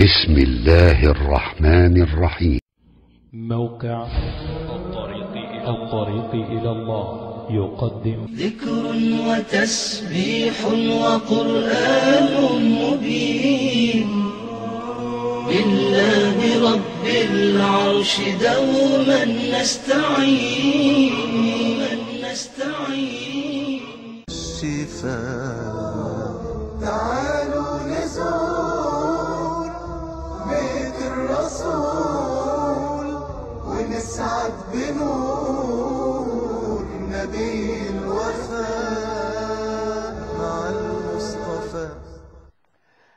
بسم الله الرحمن الرحيم موقع الطريق إلى الطريق إلى الله يقدم ذكر وتسبيح وقرآن مبين لله رب العرش دوما نستعين نستعين الشفاء تعالى اسعد بنور نبي الوفاء مع المصطفى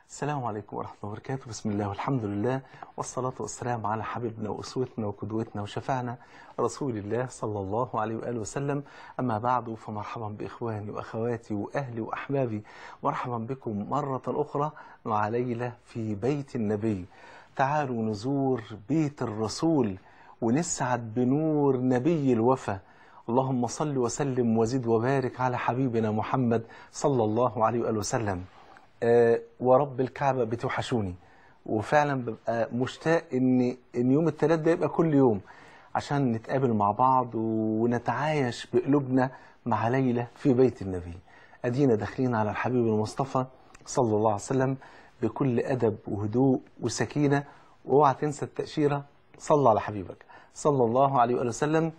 السلام عليكم ورحمة الله وبركاته بسم الله والحمد لله والصلاة والسلام على حبيبنا وأسوتنا وقدوتنا وشفعنا رسول الله صلى الله عليه وآله وسلم أما بعد فمرحبا بإخواني وأخواتي وأهلي وأحبابي مرحبا بكم مرة أخرى مع ليلة في بيت النبي تعالوا نزور بيت الرسول ونسعد بنور نبي الوفا اللهم صل وسلم وزد وبارك على حبيبنا محمد صلى الله عليه وآله وسلم أه ورب الكعبة بتوحشوني وفعلا ببقى مشتاق ان ان يوم الثلاث ده يبقى كل يوم عشان نتقابل مع بعض ونتعايش بقلوبنا مع ليلة في بيت النبي ادينا داخلين على الحبيب المصطفى صلى الله عليه وسلم بكل ادب وهدوء وسكينه واوعى تنسى التاشيره صلى على حبيبك صلى الله عليه وسلم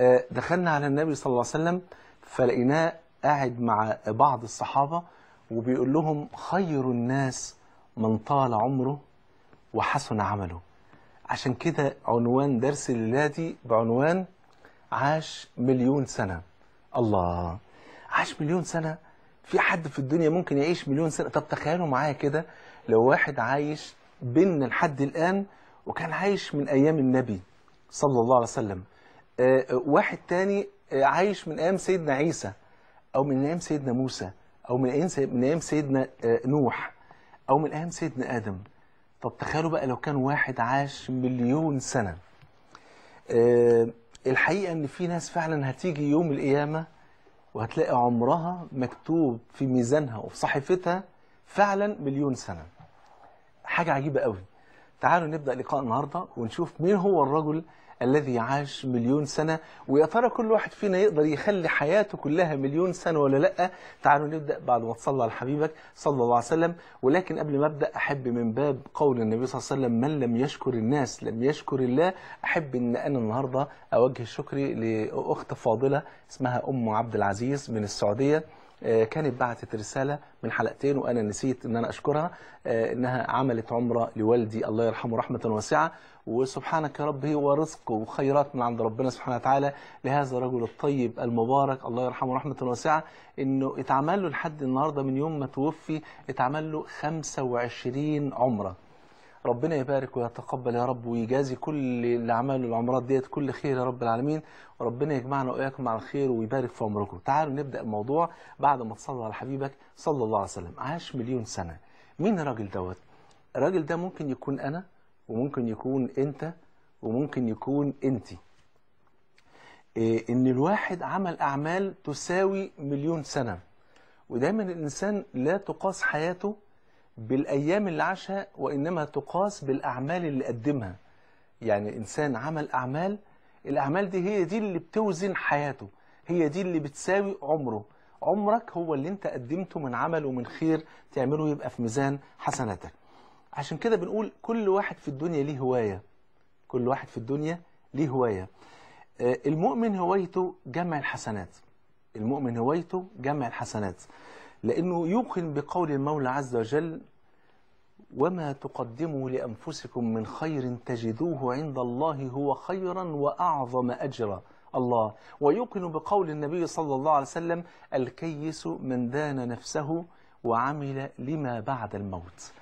آه، دخلنا على النبي صلى الله عليه وسلم فلقيناه قاعد مع بعض الصحابة وبيقول لهم خير الناس من طال عمره وحسن عمله عشان كده عنوان درس الليلة دي بعنوان عاش مليون سنة الله عاش مليون سنة في حد في الدنيا ممكن يعيش مليون سنة طب تخيلوا معايا كده لو واحد عايش بينا لحد الآن وكان عايش من أيام النبي صلى الله عليه وسلم آه، آه، واحد تاني آه، عايش من ايام سيدنا عيسى او من ايام سيدنا موسى او من ايام سيدنا نوح او من ايام سيدنا ادم طب تخيلوا بقى لو كان واحد عاش مليون سنه الحقيقه ان في ناس فعلا هتيجي يوم القيامه وهتلاقي عمرها مكتوب في ميزانها وفي صحيفتها فعلا مليون سنه حاجه عجيبه قوي تعالوا نبدأ لقاء النهاردة ونشوف مين هو الرجل الذي عاش مليون سنة ويا ترى كل واحد فينا يقدر يخلي حياته كلها مليون سنة ولا لأ تعالوا نبدأ بعد ما تصلى على حبيبك صلى الله عليه وسلم ولكن قبل ما أبدأ أحب من باب قول النبي صلى الله عليه وسلم من لم يشكر الناس لم يشكر الله أحب أن أنا النهاردة أوجه شكري لأخت فاضلة اسمها أم عبد العزيز من السعودية آه، كانت بعتت رسالة من حلقتين وأنا نسيت أن أنا أشكرها آه، أنها عملت عمرة لوالدي الله يرحمه رحمة واسعة وسبحانك يا رب هو رزق وخيرات من عند ربنا سبحانه وتعالى لهذا الرجل الطيب المبارك الله يرحمه رحمة واسعة انه اتعمل له لحد النهارده من يوم ما توفي اتعمل له 25 عمره ربنا يبارك ويتقبل يا رب ويجازي كل الاعمال والعمرات ديت كل خير يا رب العالمين وربنا يجمعنا واياكم على الخير ويبارك في عمركم تعالوا نبدا الموضوع بعد ما تصلى على حبيبك صلى الله عليه وسلم عاش مليون سنه مين الراجل دوت الراجل ده ممكن يكون انا وممكن يكون انت وممكن يكون انت إيه ان الواحد عمل اعمال تساوي مليون سنه ودايما الانسان لا تقاس حياته بالايام اللي عاشها وانما تقاس بالاعمال اللي قدمها يعني انسان عمل اعمال الاعمال دي هي دي اللي بتوزن حياته هي دي اللي بتساوي عمره عمرك هو اللي انت قدمته من عمل ومن خير تعمله يبقى في ميزان حسناتك عشان كده بنقول كل واحد في الدنيا ليه هوايه كل واحد في الدنيا ليه هوايه آه، المؤمن هوايته جمع الحسنات المؤمن هوايته جمع الحسنات لأنه يوقن بقول المولى عز وجل وما تقدموا لأنفسكم من خير تجدوه عند الله هو خيرا وأعظم أجرا الله ويوقن بقول النبي صلى الله عليه وسلم الكيس من دان نفسه وعمل لما بعد الموت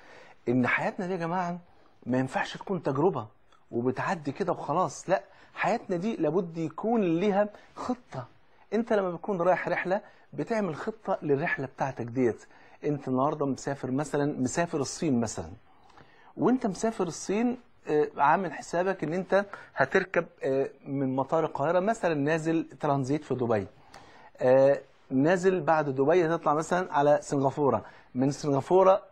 إن حياتنا دي يا جماعة ما ينفعش تكون تجربة وبتعدي كده وخلاص لا حياتنا دي لابد يكون لها خطة انت لما بتكون رايح رحلة بتعمل خطة للرحلة بتاعتك ديت انت النهارده مسافر مثلا مسافر الصين مثلا وانت مسافر الصين آه، عامل حسابك ان انت هتركب آه، من مطار القاهره مثلا نازل ترانزيت في دبي آه، نازل بعد دبي هتطلع مثلا على سنغافوره من سنغافوره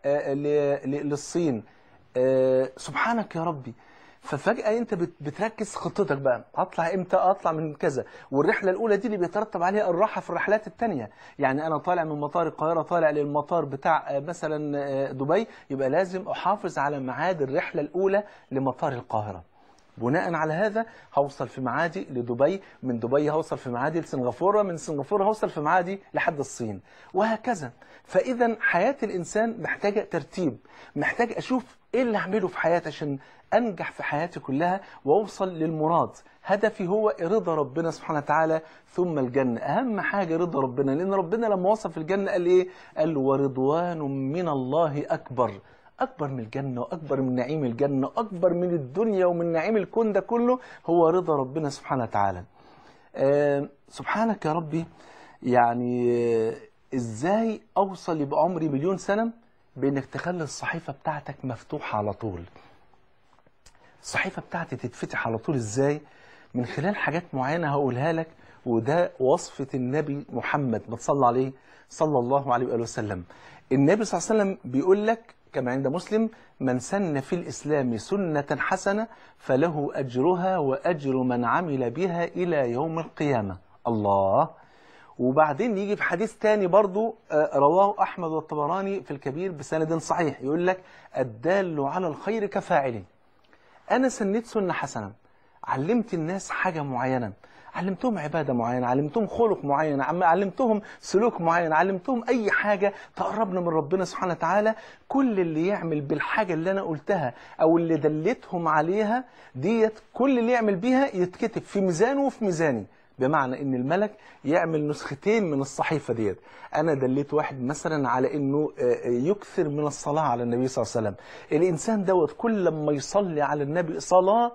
للصين سبحانك يا ربي ففجاه انت بتركز خطتك بقى هطلع امتى اطلع من كذا والرحله الاولى دي اللي بيترتب عليها الراحه في الرحلات الثانيه يعني انا طالع من مطار القاهره طالع للمطار بتاع آه، مثلا آه، دبي يبقى لازم احافظ على ميعاد الرحله الاولى لمطار القاهره بناء على هذا هوصل في معادي لدبي من دبي هوصل في معادي لسنغافوره من سنغافوره هوصل في معادي لحد الصين وهكذا فاذا حياه الانسان محتاجه ترتيب محتاج اشوف ايه اللي هعمله في حياتي عشان انجح في حياتي كلها واوصل للمراد هدفي هو رضا ربنا سبحانه وتعالى ثم الجنه اهم حاجه رضا ربنا لان ربنا لما وصف الجنه قال ايه قال ورضوان من الله اكبر أكبر من الجنة وأكبر من نعيم الجنة وأكبر من الدنيا ومن نعيم الكون ده كله هو رضا ربنا سبحانه وتعالى أه سبحانك يا ربي يعني آه، إزاي أوصل يبقى عمري مليون سنة بانك تخلي الصحيفه بتاعتك مفتوحه على طول الصحيفه بتاعتي تتفتح على طول ازاي من خلال حاجات معينه هقولها لك وده وصفه النبي محمد ما تصلى عليه صلى الله عليه واله وسلم النبي صلى الله عليه وسلم بيقول لك كما عند مسلم من سن في الاسلام سنه حسنه فله اجرها واجر من عمل بها الى يوم القيامه الله وبعدين يجي في حديث تاني برضو آه، رواه أحمد والطبراني في الكبير بسند صحيح يقول لك الدال على الخير كفاعله أنا سنيت سنة حسنة علمت الناس حاجة معينة علمتهم عبادة معينة علمتهم خلق معين علمتهم سلوك معين علمتهم أي حاجة تقربنا من ربنا سبحانه وتعالى كل اللي يعمل بالحاجة اللي أنا قلتها أو اللي دلتهم عليها ديت كل اللي يعمل بيها يتكتب في ميزانه وفي ميزاني بمعنى ان الملك يعمل نسختين من الصحيفه ديت انا دليت واحد مثلا على انه آه، آه، يكثر من الصلاه على النبي صلى الله عليه وسلم الانسان دوت كل لما يصلي على النبي صلاه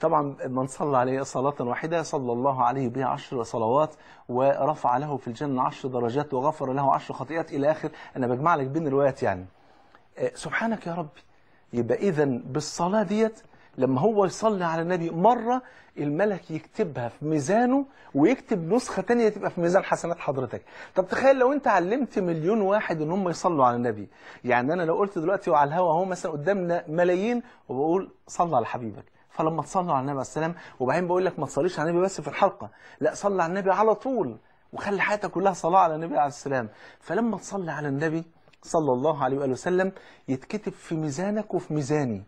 طبعا من صلى عليه صلاة واحدة صلى الله عليه بها عشر صلوات ورفع له في الجنة عشر درجات وغفر له عشر خطيئات إلى آخر أنا بجمع لك بين الروايات يعني آه، سبحانك يا ربي يبقى إذا بالصلاة ديت لما هو يصلي على النبي مرة الملك يكتبها في ميزانه ويكتب نسخة تانية تبقى في ميزان حسنات حضرتك طب تخيل لو انت علمت مليون واحد ان هم يصلوا على النبي يعني انا لو قلت دلوقتي وعلى الهوى اهو مثلا قدامنا ملايين وبقول صلى على حبيبك فلما تصلوا على النبي عليه السلام وبعدين بقول لك ما تصليش على النبي بس في الحلقة لا صلى على النبي على طول وخلي حياتك كلها صلاة على النبي عليه السلام فلما تصلي على النبي صلى الله عليه وآله وسلم يتكتب في ميزانك وفي ميزاني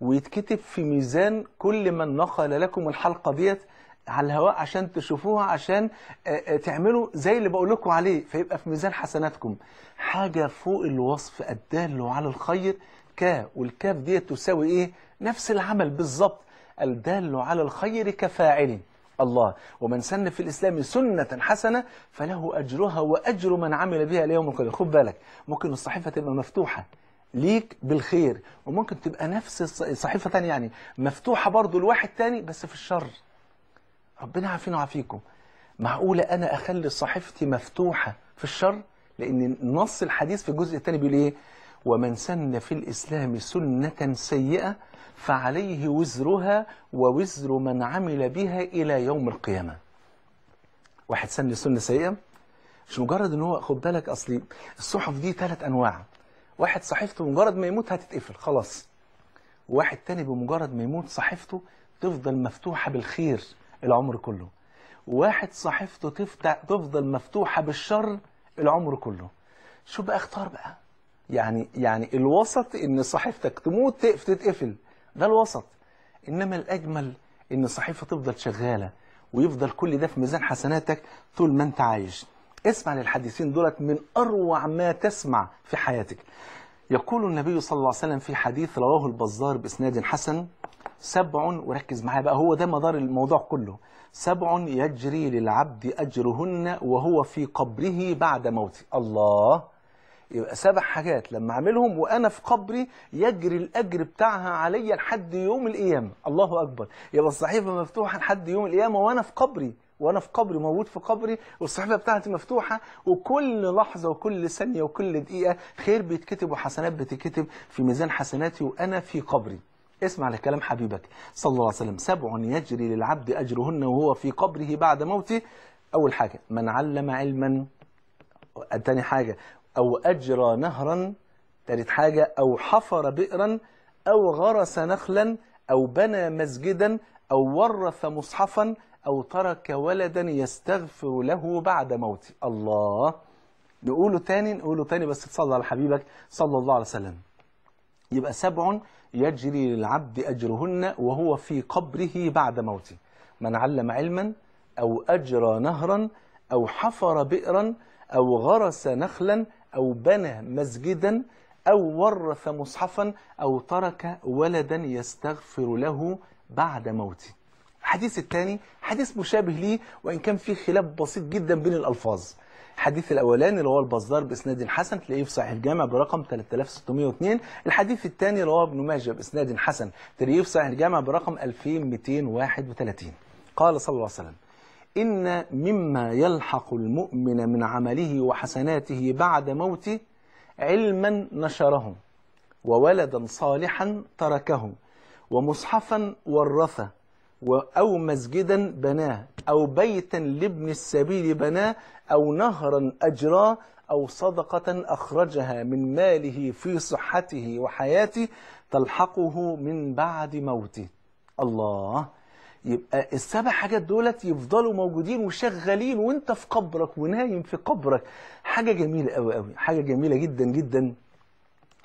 ويتكتب في ميزان كل من نقل لكم الحلقة ديت على الهواء عشان تشوفوها عشان آه، آه، تعملوا زي اللي بقول لكم عليه فيبقى في ميزان حسناتكم حاجة فوق الوصف الدال على الخير ك والكاف ديت تساوي ايه نفس العمل بالظبط الدال على الخير كفاعل الله ومن سن في الإسلام سنة حسنة فله أجرها وأجر من عمل بها ليوم القيامة خد بالك ممكن الصحيفة تبقى مفتوحة ليك بالخير وممكن تبقى نفس صحيفه ثانيه يعني مفتوحه برضه لواحد ثاني بس في الشر ربنا عافينا وعافيكم معقوله انا اخلي صحيفتي مفتوحه في الشر لان نص الحديث في الجزء الثاني بيقول ايه ومن سن في الاسلام سنه سيئه فعليه وزرها ووزر من عمل بها الى يوم القيامه واحد سن سنه سيئه مش مجرد ان هو خد بالك اصلي الصحف دي ثلاث انواع واحد صحيفته مجرد ما يموت هتتقفل خلاص واحد تاني بمجرد ما يموت صحيفته تفضل مفتوحة بالخير العمر كله واحد صحيفته تفتح تفضل مفتوحة بالشر العمر كله شو بقى اختار بقى يعني يعني الوسط ان صحيفتك تموت تتقفل ده الوسط انما الاجمل ان الصحيفه تفضل شغاله ويفضل كل ده في ميزان حسناتك طول ما انت عايش اسمع للحديثين دولت من أروع ما تسمع في حياتك يقول النبي صلى الله عليه وسلم في حديث رواه البزار بإسناد حسن سبع وركز معايا بقى هو ده مدار الموضوع كله سبع يجري للعبد أجرهن وهو في قبره بعد موته الله يبقى سبع حاجات لما اعملهم وانا في قبري يجري الاجر بتاعها عليا لحد يوم القيامه الله اكبر يبقى الصحيفه مفتوحه لحد يوم القيامه وانا في قبري وانا في قبري موجود في قبري والصحيفه بتاعتي مفتوحه وكل لحظه وكل ثانيه وكل دقيقه خير بيتكتب وحسنات بتتكتب في ميزان حسناتي وانا في قبري اسمع لكلام حبيبك صلى الله عليه وسلم سبع يجري للعبد اجرهن وهو في قبره بعد موته اول حاجه من علم علما ثاني حاجه او اجرى نهرا ثالث حاجه او حفر بئرا او غرس نخلا او بنى مسجدا او ورث مصحفا أو ترك ولدا يستغفر له بعد موته الله نقوله تاني نقوله تاني بس تصلي على حبيبك صلى الله عليه وسلم يبقى سبع يجري للعبد أجرهن وهو في قبره بعد موته من علم علما أو أجرى نهرا أو حفر بئرا أو غرس نخلا أو بنى مسجدا أو ورث مصحفا أو ترك ولدا يستغفر له بعد موته الحديث الثاني حديث مشابه ليه وإن كان فيه خلاف بسيط جدا بين الألفاظ الحديث الاولاني اللي هو البزار باسناد حسن تلاقيه في صحيح الجامع برقم 3602 الحديث الثاني اللي هو ابن ماجه باسناد حسن تلاقيه في صحيح الجامع برقم 2231 قال صلى الله عليه وسلم إن مما يلحق المؤمن من عمله وحسناته بعد موته علما نشره وولدا صالحا تركه ومصحفا ورثه أو مسجدا بناه أو بيتا لابن السبيل بناه أو نهرا أجراه أو صدقة أخرجها من ماله في صحته وحياته تلحقه من بعد موته الله يبقى السبع حاجات دولت يفضلوا موجودين وشغالين وانت في قبرك ونايم في قبرك حاجة جميلة قوي قوي حاجة جميلة جدا جدا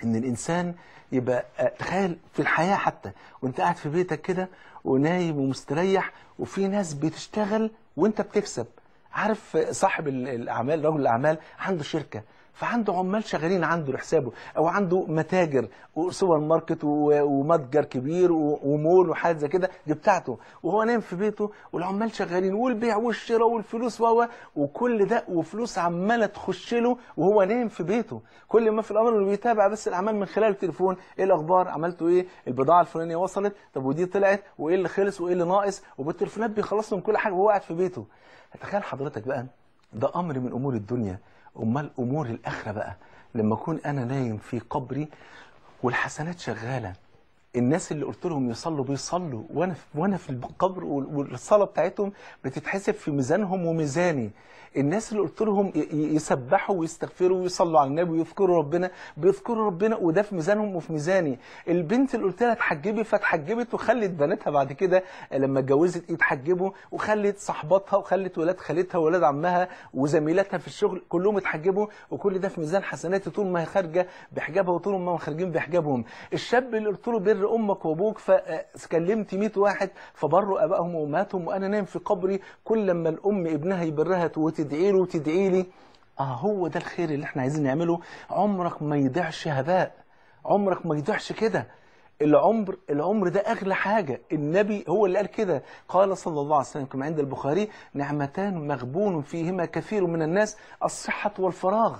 ان الانسان يبقى آه، تخيل في الحياه حتى وانت قاعد في بيتك كده ونايم ومستريح وفي ناس بتشتغل وانت بتكسب عارف صاحب الاعمال رجل الاعمال عنده شركه فعنده عمال شغالين عنده لحسابه او عنده متاجر وسوبر ماركت ومتجر كبير ومول وحاجات زي كده دي بتاعته وهو نايم في بيته والعمال شغالين والبيع والشراء والفلوس وهو وكل ده وفلوس عماله تخش له وهو نايم في بيته كل ما في الامر انه بيتابع بس الاعمال من خلال التليفون ايه الاخبار عملتوا ايه البضاعه الفلانيه وصلت طب ودي طلعت وايه اللي خلص وايه اللي ناقص وبالتليفونات بيخلص لهم كل حاجه وهو قاعد في بيته تخيل حضرتك بقى ده امر من امور الدنيا امال امور الاخره بقى لما اكون انا نايم في قبري والحسنات شغاله الناس اللي قلت لهم يصلوا بيصلوا وانا وانا في القبر والصلاه بتاعتهم بتتحسب في ميزانهم وميزاني الناس اللي قلت لهم يسبحوا ويستغفروا ويصلوا على النبي ويذكروا ربنا بيذكروا ربنا وده في ميزانهم وفي ميزاني البنت اللي قلت لها اتحجبي فاتحجبت وخلت بناتها بعد كده لما اتجوزت يتحجبوا وخلت صاحباتها وخلت ولاد خالتها وولاد عمها وزميلاتها في الشغل كلهم اتحجبوا وكل ده في ميزان حسناتي طول ما هي خارجه بحجابها وطول ما هم خارجين بحجابهم الشاب اللي قلت له بر امك وابوك فكلمت 100 واحد فبروا ابائهم وامهاتهم وانا نايم في قبري كل لما الام ابنها يبرها وتدعي له وتدعي لي اه هو ده الخير اللي احنا عايزين نعمله عمرك ما يضيعش هباء عمرك ما يضيعش كده العمر العمر ده اغلى حاجه النبي هو اللي قال كده قال صلى الله عليه وسلم كما عند البخاري نعمتان مغبون فيهما كثير من الناس الصحه والفراغ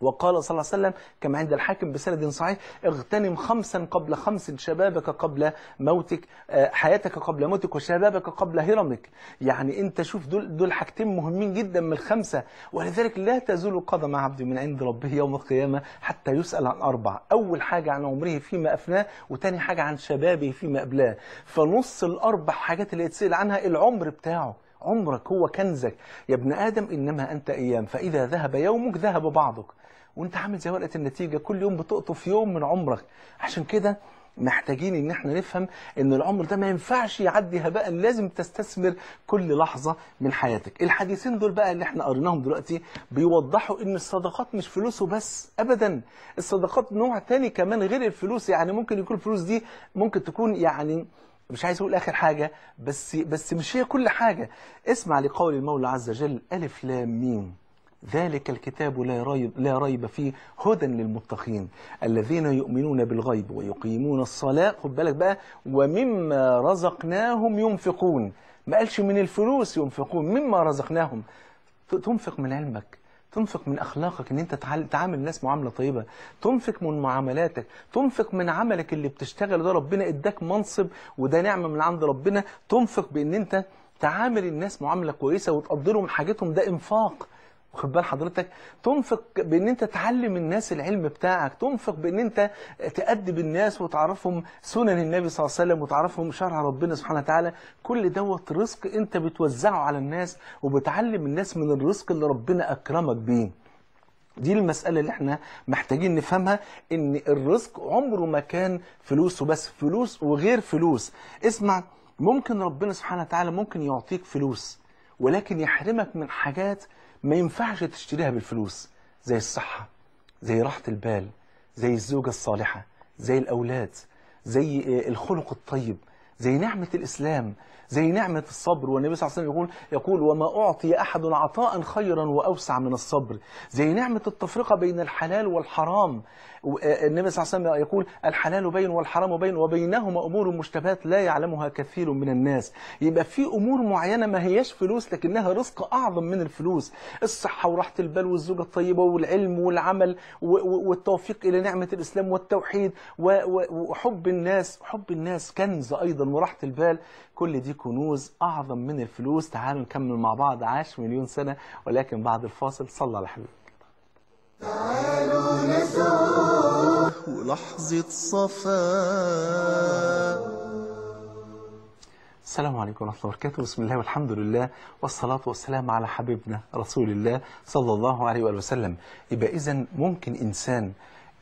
وقال صلى الله عليه وسلم كما عند الحاكم بسند صحيح اغتنم خمسا قبل خمس شبابك قبل موتك آه، حياتك قبل موتك وشبابك قبل هرمك يعني انت شوف دول دول حاجتين مهمين جدا من الخمسه ولذلك لا تزول قدم عبد من عند ربه يوم القيامه حتى يسال عن اربع اول حاجه عن عمره فيما افناه وتاني حاجه عن شبابه فيما ابلاه فنص الاربع حاجات اللي يتسال عنها العمر بتاعه عمرك هو كنزك يا ابن آدم إنما أنت أيام فإذا ذهب يومك ذهب بعضك وانت عامل زي ورقة النتيجة كل يوم بتقطف يوم من عمرك عشان كده محتاجين ان احنا نفهم ان العمر ده ما ينفعش يعدي هباء لازم تستثمر كل لحظه من حياتك الحديثين دول بقى اللي احنا قريناهم دلوقتي بيوضحوا ان الصدقات مش فلوس وبس ابدا الصدقات نوع تاني كمان غير الفلوس يعني ممكن يكون الفلوس دي ممكن تكون يعني مش عايز اقول اخر حاجه بس بس مش هي كل حاجه اسمع لقول المولى عز وجل الف لام ميم ذلك الكتاب لا ريب لا ريب فيه هدى للمتقين الذين يؤمنون بالغيب ويقيمون الصلاه خد بالك بقى ومما رزقناهم ينفقون ما قالش من الفلوس ينفقون مما رزقناهم تنفق من علمك تنفق من اخلاقك ان انت تعامل الناس معامله طيبه تنفق من معاملاتك تنفق من عملك اللي بتشتغله ده ربنا اداك منصب وده نعمه من عند ربنا تنفق بان انت تعامل الناس معامله كويسه وتقدرهم حاجتهم ده انفاق خد بال حضرتك تنفق بان انت تعلم الناس العلم بتاعك تنفق بان انت تأدب الناس وتعرفهم سنن النبي صلى الله عليه وسلم وتعرفهم شرع ربنا سبحانه وتعالى كل دوت رزق انت بتوزعه على الناس وبتعلم الناس من الرزق اللي ربنا اكرمك بيه دي المسألة اللي احنا محتاجين نفهمها ان الرزق عمره ما كان فلوس وبس فلوس وغير فلوس اسمع ممكن ربنا سبحانه وتعالى ممكن يعطيك فلوس ولكن يحرمك من حاجات ما ينفعش تشتريها بالفلوس زي الصحة زي راحة البال زي الزوجة الصالحة زي الأولاد زي آه، الخلق الطيب زي نعمة الإسلام زي نعمه الصبر والنبي صلى الله عليه وسلم يقول يقول وما اعطي احد عطاء خيرا واوسع من الصبر زي نعمه التفرقه بين الحلال والحرام آه، النبي صلى الله عليه وسلم يقول الحلال بين والحرام بين وبينهما امور مشتبهات لا يعلمها كثير من الناس يبقى في امور معينه ما هياش فلوس لكنها رزق اعظم من الفلوس الصحه وراحه البال والزوجه الطيبه والعلم والعمل والتوفيق الى نعمه الاسلام والتوحيد وحب الناس حب الناس كنز ايضا وراحه البال كل دي كنوز أعظم من الفلوس تعالوا نكمل مع بعض عاش مليون سنة ولكن بعد الفاصل صلى على الحبيب تعالوا نسوق ولحظة صفاء السلام عليكم ورحمة الله وبركاته بسم الله والحمد لله والصلاة والسلام على حبيبنا رسول الله صلى الله عليه وآله وسلم يبقى إذا ممكن إنسان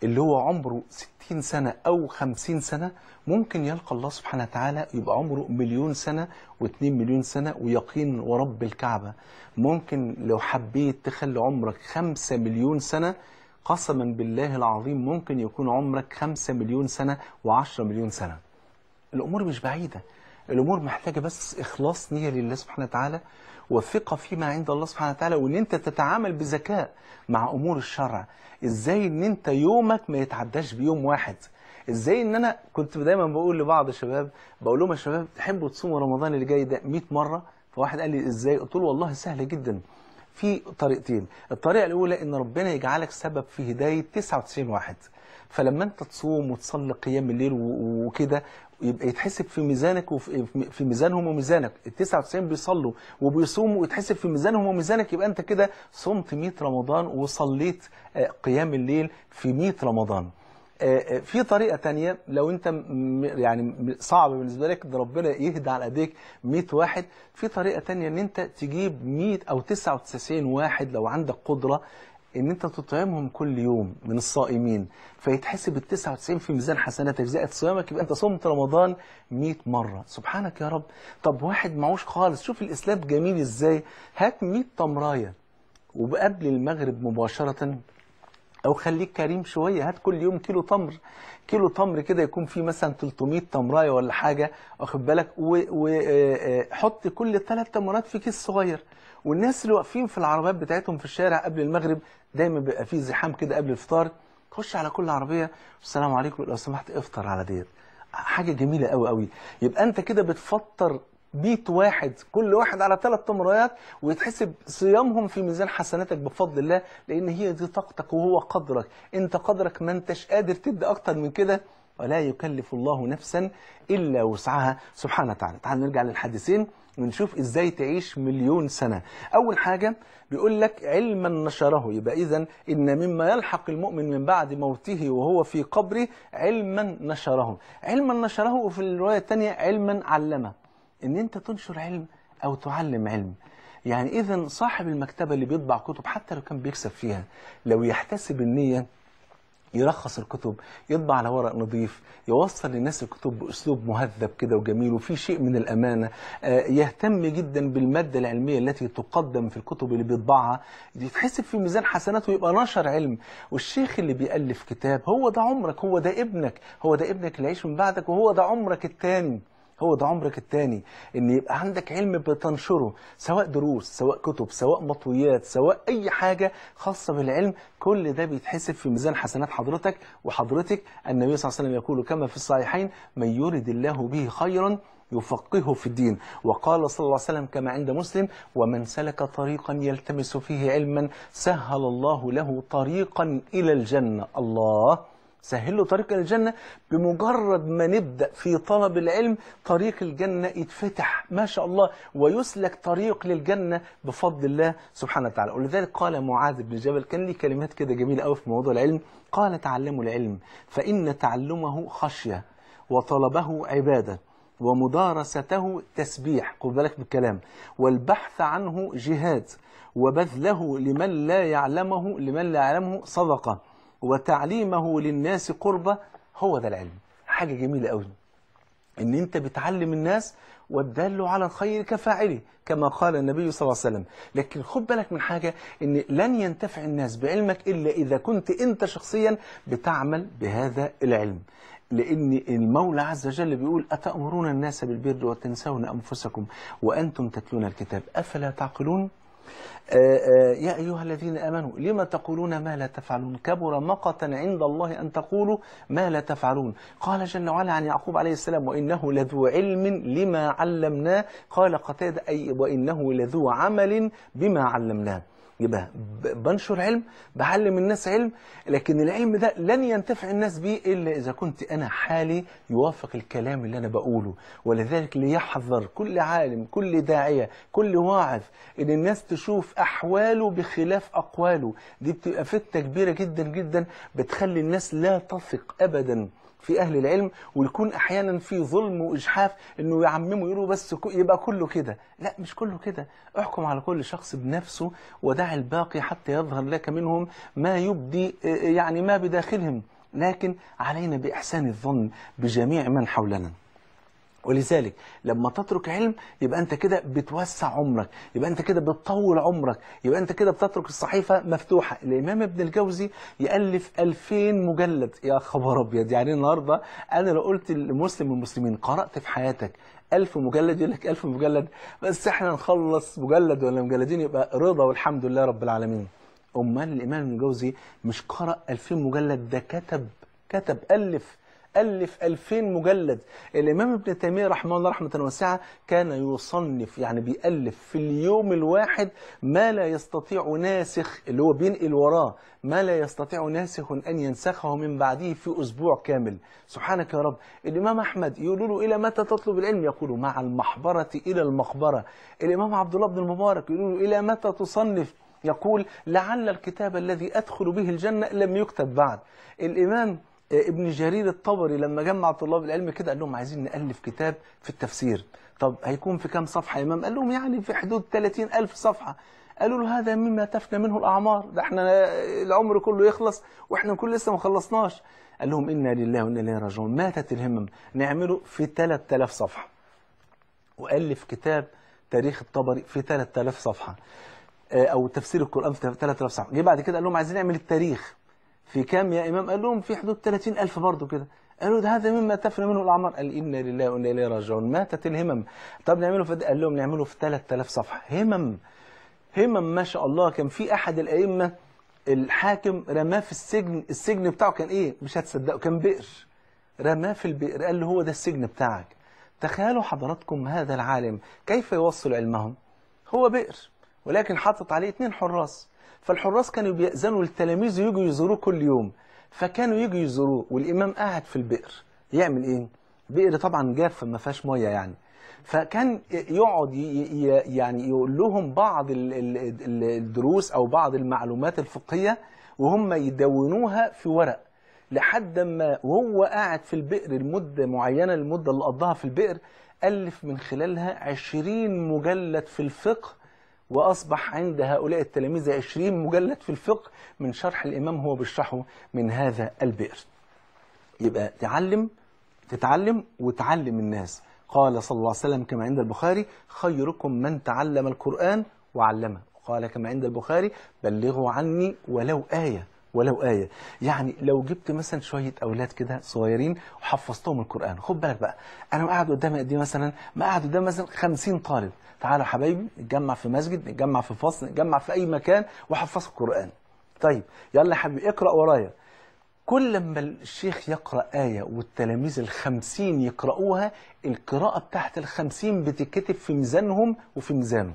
اللي هو عمره 60 سنة أو 50 سنة ممكن يلقى الله سبحانه وتعالى يبقى عمره مليون سنة و2 مليون سنة ويقين ورب الكعبة ممكن لو حبيت تخلي عمرك 5 مليون سنة قسما بالله العظيم ممكن يكون عمرك 5 مليون سنة و10 مليون سنة الأمور مش بعيدة الامور محتاجه بس اخلاص نيه لله سبحانه وتعالى وثقه فيما عند الله سبحانه وتعالى وان انت تتعامل بذكاء مع امور الشرع ازاي ان انت يومك ما يتعداش بيوم واحد ازاي ان انا كنت دايما بقول لبعض الشباب بقول لهم يا شباب تحبوا تصوموا رمضان اللي جاي ده 100 مره فواحد قال لي ازاي قلت له والله سهل جدا في طريقتين الطريقه الاولى ان ربنا يجعلك سبب في هدايه 99 واحد فلما انت تصوم وتصلي قيام الليل وكده يبقى يتحسب في ميزانك وفي في ميزانهم وميزانك ال 99 بيصلوا وبيصوموا ويتحسب في ميزانهم وميزانك يبقى انت كده صمت 100 رمضان وصليت آه، قيام الليل في 100 رمضان آه، آه، في طريقة تانية لو انت يعني صعب بالنسبة لك ده ربنا يهدى على ايديك 100 واحد في طريقة تانية ان انت تجيب 100 او 99 واحد لو عندك قدرة ان انت تطعمهم كل يوم من الصائمين فيتحسب ال 99 في ميزان حسناتك زائد صيامك يبقى انت صمت رمضان 100 مره سبحانك يا رب طب واحد معوش خالص شوف الاسلام جميل ازاي هات 100 طمرايه وقبل المغرب مباشره او خليك كريم شويه هات كل يوم كيلو تمر كيلو تمر كده يكون فيه مثلا 300 تمرايه ولا حاجه واخد بالك وحط آه، آه، كل ثلاث تمرات في كيس صغير والناس اللي واقفين في العربيات بتاعتهم في الشارع قبل المغرب دايما بيبقى في زحام كده قبل الفطار تخش على كل عربيه السلام عليكم لو سمحت افطر على ديت حاجه جميله قوي قوي يبقى انت كده بتفطر بيت واحد كل واحد على ثلاث تمريات ويتحسب صيامهم في ميزان حسناتك بفضل الله لان هي دي طاقتك وهو قدرك انت قدرك ما انتش قادر تدي اكتر من كده ولا يكلف الله نفسا الا وسعها سبحانه وتعالى تعال نرجع للحديثين ونشوف ازاي تعيش مليون سنة اول حاجة بيقول لك علما نشره يبقى اذا ان مما يلحق المؤمن من بعد موته وهو في قبره علما نشره علما نشره وفي الرواية الثانية علما علمه ان انت تنشر علم او تعلم علم يعني اذا صاحب المكتبة اللي بيطبع كتب حتى لو كان بيكسب فيها لو يحتسب النية يلخص الكتب يطبع على ورق نظيف يوصل للناس الكتب باسلوب مهذب كده وجميل وفي شيء من الامانه آه، يهتم جدا بالماده العلميه التي تقدم في الكتب اللي بيطبعها يتحسب في ميزان حسناته يبقى نشر علم والشيخ اللي بيالف كتاب هو ده عمرك هو ده ابنك هو ده ابنك اللي يعيش من بعدك وهو ده عمرك الثاني هو ده عمرك الثاني ان يبقى عندك علم بتنشره سواء دروس سواء كتب سواء مطويات سواء اي حاجه خاصه بالعلم كل ده بيتحسب في ميزان حسنات حضرتك وحضرتك النبي صلى الله عليه وسلم يقول كما في الصحيحين من يرد الله به خيرا يفقهه في الدين وقال صلى الله عليه وسلم كما عند مسلم ومن سلك طريقا يلتمس فيه علما سهل الله له طريقا إلى الجنة الله سهل له طريق الجنة بمجرد ما نبدأ في طلب العلم طريق الجنة يتفتح ما شاء الله ويسلك طريق للجنة بفضل الله سبحانه وتعالى ولذلك قال معاذ بن جبل كان ليه كلمات كده جميلة قوي في موضوع العلم قال تعلموا العلم فإن تعلمه خشية وطلبه عبادة ومدارسته تسبيح خد بالك بالكلام والبحث عنه جهاد وبذله لمن لا يعلمه لمن لا يعلمه صدقه وتعليمه للناس قربة هو ده العلم حاجة جميلة قوي ان انت بتعلم الناس والدال على الخير كفاعله كما قال النبي صلى الله عليه وسلم لكن خد بالك من حاجة ان لن ينتفع الناس بعلمك إلا إذا كنت انت شخصيا بتعمل بهذا العلم لأن المولى عز وجل بيقول أتأمرون الناس بالبر وتنسون أنفسكم وأنتم تتلون الكتاب أفلا تعقلون آه، آه، يا أيها الذين آمنوا لما تقولون ما لا تفعلون كبر مقتا عند الله أن تقولوا ما لا تفعلون قال جل وعلا عن يعقوب عليه السلام وإنه لذو علم لما علمناه قال قتاد أي وإنه لذو عمل بما علمناه يبقى بنشر علم بعلم الناس علم لكن العلم ده لن ينتفع الناس بيه إلا إذا كنت أنا حالي يوافق الكلام اللي أنا بقوله ولذلك ليحذر كل عالم كل داعية كل واعظ إن الناس تشوف أحواله بخلاف أقواله دي بتبقى فتنة كبيرة جدا جدا بتخلي الناس لا تثق أبدا في اهل العلم ويكون احيانا في ظلم واجحاف انه يعمموا يقولوا بس يبقى كله كده لا مش كله كده احكم على كل شخص بنفسه ودع الباقي حتى يظهر لك منهم ما يبدي آه، آه، يعني ما بداخلهم لكن علينا باحسان الظن بجميع من حولنا ولذلك لما تترك علم يبقى انت كده بتوسع عمرك يبقى انت كده بتطول عمرك يبقى انت كده بتترك الصحيفه مفتوحه الامام ابن الجوزي يالف 2000 مجلد يا خبر ابيض يعني النهارده انا لو قلت لمسلم من المسلمين قرات في حياتك ألف مجلد يقول لك ألف مجلد بس احنا نخلص مجلد ولا مجلدين يبقى رضا والحمد لله رب العالمين امال الامام الجوزي مش قرأ 2000 مجلد ده كتب كتب ألف ألف 2000 مجلد الإمام ابن تيمية رحمه الله رحمة واسعة كان يصنف يعني بيألف في اليوم الواحد ما لا يستطيع ناسخ اللي هو بينقل وراه ما لا يستطيع ناسخ أن ينسخه من بعده في أسبوع كامل سبحانك يا رب الإمام أحمد يقول له إلى متى تطلب العلم يقول مع المحبرة إلى المقبرة الإمام عبد الله بن المبارك يقول له إلى متى تصنف يقول لعل الكتاب الذي أدخل به الجنة لم يكتب بعد الإمام ابن جرير الطبري لما جمع طلاب العلم كده قال لهم عايزين نالف كتاب في التفسير طب هيكون في كام صفحه يا امام قال لهم يعني في حدود 30000 صفحه قالوا له هذا مما تفنى منه الاعمار ده احنا العمر كله يخلص واحنا كل لسه ما خلصناش قال لهم انا لله وانا اليه راجعون ماتت الهمم نعمله في 3000 صفحه والف كتاب تاريخ الطبري في 3000 صفحه آه، او تفسير القران في 3000 صفحه جه بعد كده قال لهم عايزين نعمل التاريخ في كام يا إمام قال لهم في حدود 30 ألف برضه كده قالوا ده هذا مما تفنى منه الأعمار قال إنا لله وإنا إليه راجعون ماتت الهمم طب نعمله في قال لهم نعمله في 3000 صفحة همم همم ما شاء الله كان في أحد الأئمة الحاكم رماه في السجن السجن بتاعه كان إيه مش هتصدقوا كان بئر رماه في البئر قال له هو ده السجن بتاعك تخيلوا حضراتكم هذا العالم كيف يوصل علمهم هو بئر ولكن حاطط عليه اثنين حراس فالحراس كانوا بيأذنوا للتلاميذ يجوا يزوروه كل يوم فكانوا يجوا يزوروه والإمام قاعد في البئر يعمل إيه؟ بئر طبعا جاف ما فيهاش مية يعني فكان يقعد يعني يقول لهم بعض الدروس أو بعض المعلومات الفقهية وهم يدونوها في ورق لحد ما وهو قاعد في البئر المدة معينة المدة اللي قضاها في البئر ألف من خلالها عشرين مجلد في الفقه وأصبح عند هؤلاء التلاميذ 20 مجلد في الفقه من شرح الإمام هو بيشرحه من هذا البئر يبقى تعلم تتعلم وتعلم الناس قال صلى الله عليه وسلم كما عند البخاري خيركم من تعلم القرآن وعلمه قال كما عند البخاري بلغوا عني ولو آية ولو آية يعني لو جبت مثلا شوية أولاد كده صغيرين وحفظتهم القرآن خد بالك بقى أنا قاعد قدامي قد مثلا ما قاعد قدامي مثلا 50 طالب تعالوا يا حبايبي نتجمع في مسجد نتجمع في فصل نتجمع في اي مكان وحفظ القران طيب يلا يا حبيبي اقرا ورايا كل ما الشيخ يقرا ايه والتلاميذ الخمسين يقراوها القراءه بتاعت الخمسين بتتكتب في ميزانهم وفي ميزانه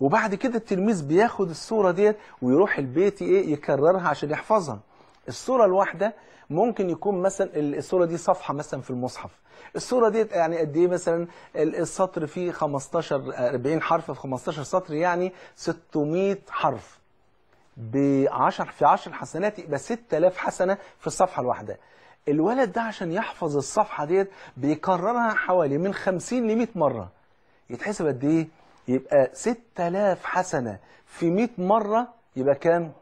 وبعد كده التلميذ بياخد الصوره ديت ويروح البيت ايه يكررها عشان يحفظها الصوره الواحده ممكن يكون مثلا الصوره دي صفحه مثلا في المصحف الصوره دي يعني قد ايه مثلا السطر فيه 15 40 حرف في 15 سطر يعني 600 حرف ب 10 في 10 حسنات يبقى 6000 حسنه في الصفحه الواحده الولد ده عشان يحفظ الصفحه ديت بيكررها حوالي من 50 ل 100 مره يتحسب قد ايه يبقى 6000 حسنه في 100 مره يبقى كام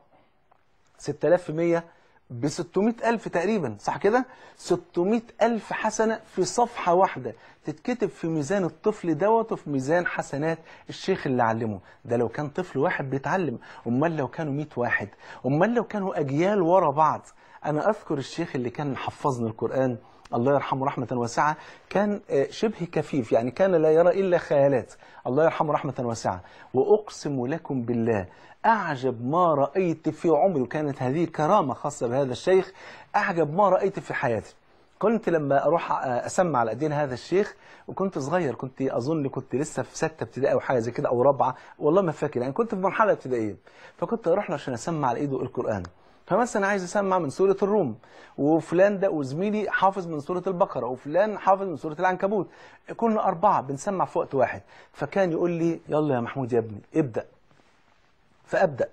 6000 في 100 ب 600000 تقريبا صح كده 600000 حسنه في صفحه واحده تتكتب في ميزان الطفل دوت وفي ميزان حسنات الشيخ اللي علمه ده لو كان طفل واحد بيتعلم امال لو كانوا 100 واحد امال لو كانوا اجيال ورا بعض انا اذكر الشيخ اللي كان حفظنا القران الله يرحمه رحمة واسعة كان آه، شبه كفيف يعني كان لا يرى إلا خيالات الله يرحمه رحمة واسعة وأقسم لكم بالله أعجب ما رأيت في عمري وكانت هذه كرامة خاصة بهذا الشيخ أعجب ما رأيت في حياتي كنت لما اروح آه، اسمع على ايدين هذا الشيخ وكنت صغير كنت اظن كنت لسه في سته ابتدائي او حاجه زي كده او رابعه والله ما فاكر يعني كنت في مرحله ابتدائيه فكنت اروح له عشان اسمع على ايده القران فمثلا عايز اسمع من سوره الروم وفلان ده وزميلي حافظ من سوره البقره وفلان حافظ من سوره العنكبوت كنا اربعه بنسمع في وقت واحد فكان يقول لي يلا يا محمود يا ابني ابدا فابدا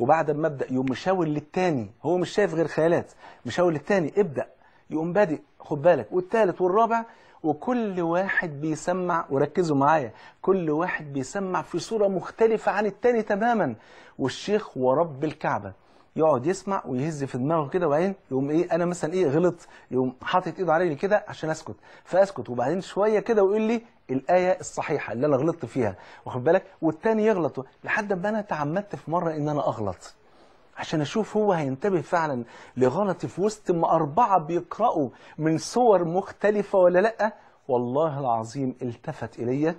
وبعد ما ابدا يقوم مشاور للتاني هو مش شايف غير خيالات مشاور للتاني ابدا يقوم بادئ خد بالك والثالث والرابع وكل واحد بيسمع وركزوا معايا كل واحد بيسمع في صورة مختلفة عن الثاني تماما والشيخ ورب الكعبة يقعد يسمع ويهز في دماغه كده وبعدين يقوم ايه انا مثلا ايه غلط يقوم حاطط ايده على رجلي كده عشان اسكت فاسكت وبعدين شويه كده ويقول لي الايه الصحيحه اللي انا غلطت فيها واخد بالك والتاني يغلط لحد ما انا تعمدت في مره ان انا اغلط عشان اشوف هو هينتبه فعلا لغلطي في وسط ما اربعه بيقراوا من صور مختلفه ولا لا والله العظيم التفت الي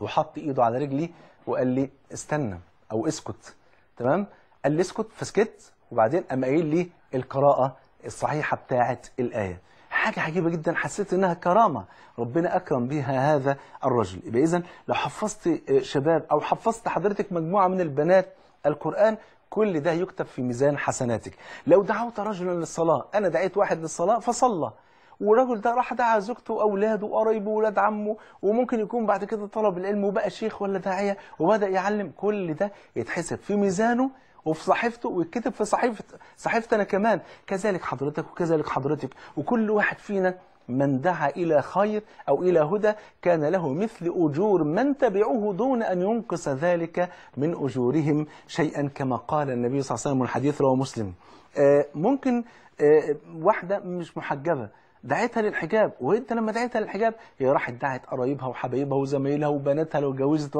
وحط ايده على رجلي وقال لي استنى او اسكت تمام قال لي اسكت فسكت وبعدين قام قايل لي القراءه الصحيحه بتاعه الايه حاجه عجيبه جدا حسيت انها كرامه ربنا اكرم بها هذا الرجل يبقى اذا لو حفظت آه، شباب او حفظت حضرتك مجموعه من البنات القران كل ده يكتب في ميزان حسناتك لو دعوت رجلا للصلاه انا دعيت واحد للصلاه فصلى والراجل ده راح دعا زوجته واولاده وقرايبه واولاد عمه وممكن يكون بعد كده طلب العلم وبقى شيخ ولا داعيه وبدا يعلم كل ده يتحسب في ميزانه وفي صحيفته ويتكتب في صحيفه صحيفتنا كمان كذلك حضرتك وكذلك حضرتك وكل واحد فينا من دعا إلى خير أو إلى هدى كان له مثل أجور من تبعوه دون أن ينقص ذلك من أجورهم شيئا كما قال النبي صلى الله عليه وسلم الحديث رواه مسلم آه، ممكن آه، واحدة مش محجبة دعيتها للحجاب وانت لما دعيتها للحجاب هي راحت دعت قرايبها وحبايبها وزمايلها وبناتها لو اتجوزت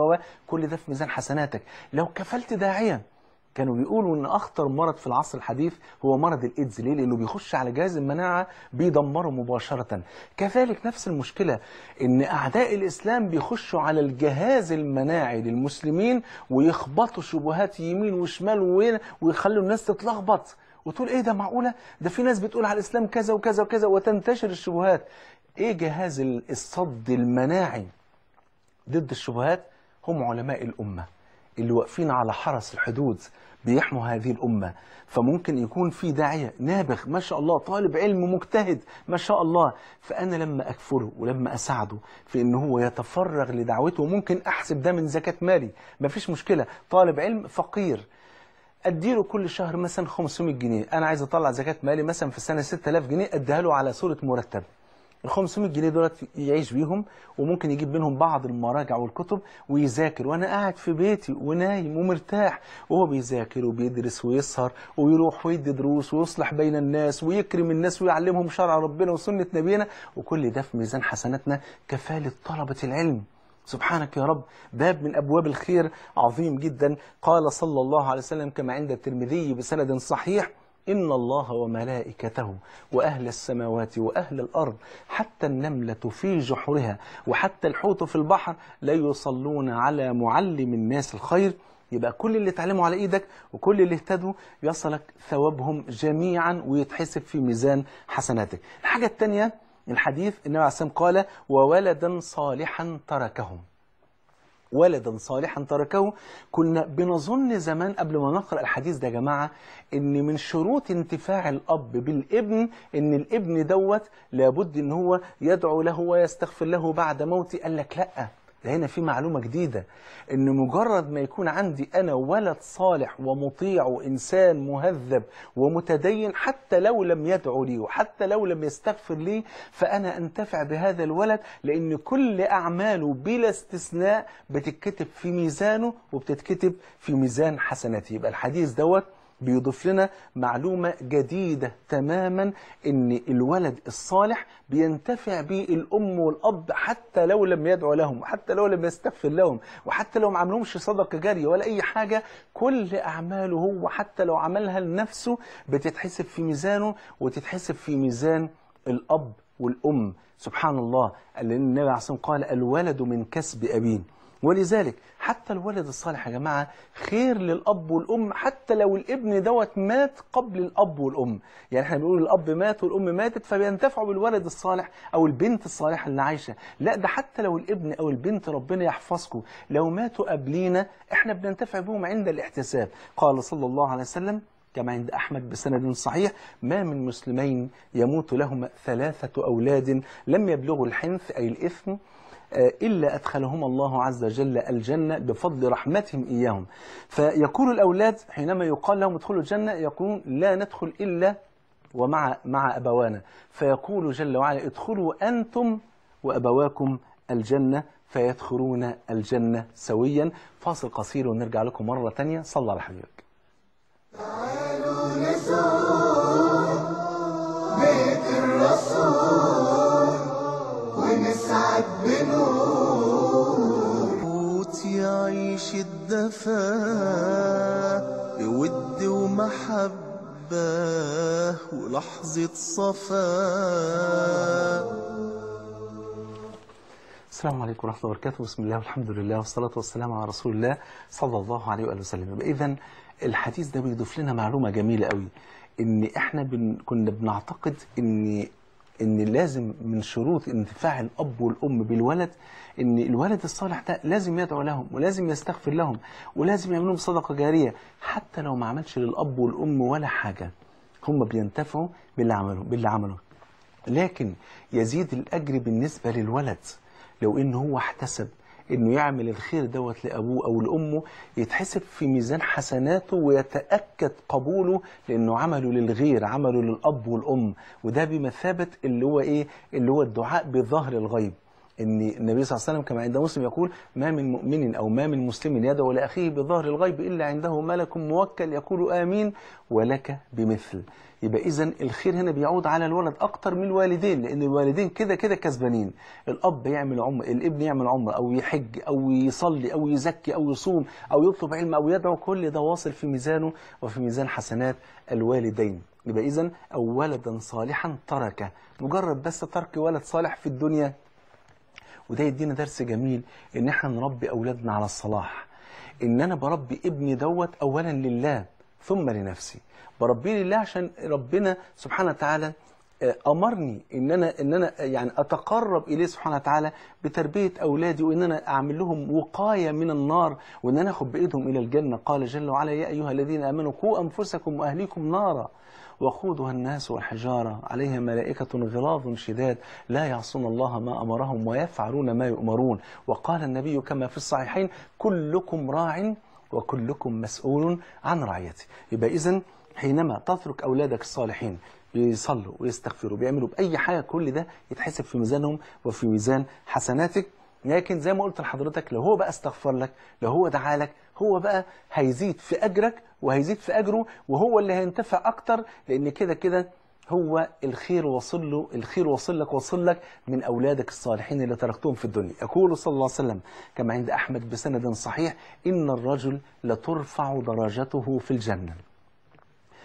كل ده في ميزان حسناتك لو كفلت داعيا كانوا بيقولوا ان اخطر مرض في العصر الحديث هو مرض الايدز ليه؟ لانه بيخش على جهاز المناعه بيدمره مباشره. كذلك نفس المشكله ان اعداء الاسلام بيخشوا على الجهاز المناعي للمسلمين ويخبطوا شبهات يمين وشمال وين ويخلوا الناس تتلخبط. وتقول ايه ده معقوله؟ ده في ناس بتقول على الاسلام كذا وكذا وكذا وتنتشر الشبهات. ايه جهاز الصد المناعي ضد الشبهات؟ هم علماء الامه. اللي واقفين على حرس الحدود بيحموا هذه الأمة فممكن يكون في داعية نابغ ما شاء الله طالب علم مجتهد ما شاء الله فأنا لما أكفله ولما أساعده في أن هو يتفرغ لدعوته ممكن أحسب ده من زكاة مالي ما فيش مشكلة طالب علم فقير اديله كل شهر مثلا 500 جنيه انا عايز اطلع زكاه مالي مثلا في السنه 6000 جنيه اديها له على صوره مرتب ال 500 جنيه دولت يعيش بيهم وممكن يجيب منهم بعض المراجع والكتب ويذاكر وانا قاعد في بيتي ونايم ومرتاح وهو بيذاكر وبيدرس ويسهر ويروح ويدي دروس ويصلح بين الناس ويكرم الناس ويعلمهم شرع ربنا وسنه نبينا وكل ده في ميزان حسناتنا كفاله طلبه العلم سبحانك يا رب باب من أبواب الخير عظيم جدا قال صلى الله عليه وسلم كما عند الترمذي بسند صحيح إن الله وملائكته وأهل السماوات وأهل الأرض حتى النملة في جحرها وحتى الحوت في البحر لا يصلون على معلم الناس الخير يبقى كل اللي اتعلموا على ايدك وكل اللي اهتدوا يصلك ثوابهم جميعا ويتحسب في ميزان حسناتك الحاجة الثانية الحديث النبي عليه الصلاة والسلام قال وولدا صالحا تركهم ولدا صالحا تركه كنا بنظن زمان قبل ما نقرأ الحديث ده يا جماعة ان من شروط انتفاع الاب بالابن ان الابن دوت لابد ان هو يدعو له ويستغفر له بعد موته قال لك لأ ده هنا في معلومة جديدة ان مجرد ما يكون عندي انا ولد صالح ومطيع وانسان مهذب ومتدين حتى لو لم يدعو لي وحتى لو لم يستغفر لي فانا انتفع بهذا الولد لان كل اعماله بلا استثناء بتتكتب في ميزانه وبتتكتب في ميزان حسناتي يبقى الحديث دوت بيضيف لنا معلومة جديدة تماما ان الولد الصالح بينتفع به الام والاب حتى لو لم يدعو لهم وحتى لو لم يستغفر لهم وحتى لو ما عملهمش صدقة جارية ولا اي حاجة كل اعماله هو حتى لو عملها لنفسه بتتحسب في ميزانه وتتحسب في ميزان الاب والام سبحان الله النبي عليه الصلاه والسلام قال الولد من كسب ابيه ولذلك حتى الولد الصالح يا جماعة خير للأب والأم حتى لو الابن دوت مات قبل الأب والأم يعني احنا بنقول الأب مات والأم ماتت فبينتفعوا بالولد الصالح أو البنت الصالحة اللي عايشة لا ده حتى لو الابن أو البنت ربنا يحفظكم لو ماتوا قبلينا احنا بننتفع بهم عند الاحتساب قال صلى الله عليه وسلم كما عند أحمد بسند صحيح ما من مسلمين يموت لهما ثلاثة أولاد لم يبلغوا الحنث أي الإثم آه، إلا أدخلهما الله عز وجل الجنة بفضل رحمتهم إياهم فيقول الأولاد حينما يقال لهم ادخلوا الجنة يقولون لا ندخل إلا ومع مع أبوانا فيقول جل وعلا ادخلوا أنتم وأبواكم الجنة فيدخلون الجنة سويا فاصل قصير ونرجع لكم مرة تانية صلى على حبيبك تعالوا نسوق عيش الدفا بود ومحبة ولحظة صفا السلام عليكم ورحمة الله وبركاته بسم الله والحمد لله والصلاة والسلام على رسول الله صلى الله عليه وآله وسلم إذا الحديث ده بيضيف لنا معلومة جميلة قوي إن إحنا بن كنا بنعتقد إن ان لازم من شروط انتفاع الاب والام بالولد ان الولد الصالح ده لازم يدعو لهم ولازم يستغفر لهم ولازم يعمل لهم صدقه جاريه حتى لو ما عملش للاب والام ولا حاجه هم بينتفعوا باللي عملوا باللي عملوا لكن يزيد الاجر بالنسبه للولد لو ان هو احتسب انه يعمل الخير دوت لابوه او لامه يتحسب في ميزان حسناته ويتاكد قبوله لانه عمله للغير عمله للاب والام وده بمثابه اللي هو ايه اللي هو الدعاء بظهر الغيب ان النبي صلى الله عليه وسلم كما عند مسلم يقول ما من مؤمن او ما من مسلم يدعو لاخيه بظهر الغيب الا عنده ملك موكل يقول امين ولك بمثل يبقى اذا الخير هنا بيعود على الولد اكتر من الوالدين لان الوالدين كده كده كسبانين الاب يعمل عمره الابن يعمل عمره او يحج او يصلي او يزكي او يصوم او يطلب علم او يدعو كل ده واصل في ميزانه وفي ميزان حسنات الوالدين يبقى اذا او ولدا صالحا تركه مجرد بس ترك ولد صالح في الدنيا وده يدينا درس جميل ان احنا نربي اولادنا على الصلاح ان انا بربي ابني دوت اولا لله ثم لنفسي بربيه لله عشان ربنا سبحانه وتعالى آه، امرني ان انا ان انا آه، يعني اتقرب اليه سبحانه وتعالى بتربيه اولادي وان انا اعمل لهم وقايه من النار وان انا اخد بايدهم الى الجنه قال جل وعلا يا ايها الذين امنوا قوا انفسكم واهليكم نارا وقودها الناس والحجارة عليها ملائكة غلاظ شداد لا يعصون الله ما أمرهم ويفعلون ما يؤمرون وقال النبي كما في الصحيحين كلكم راع وكلكم مسؤول عن رعيته يبقى إذا حينما تترك أولادك الصالحين يصلوا ويستغفروا بيعملوا بأي حاجة كل ده يتحسب في ميزانهم وفي ميزان حسناتك لكن زي ما قلت لحضرتك لو هو بقى استغفر لك لو هو دعا لك هو بقى هيزيد في أجرك وهيزيد في أجره وهو اللي هينتفع أكتر لأن كده كده هو الخير وصل له الخير وصل لك وصل لك من أولادك الصالحين اللي تركتهم في الدنيا يقول صلى الله عليه وسلم كما عند أحمد بسند صحيح إن الرجل لترفع درجته في الجنة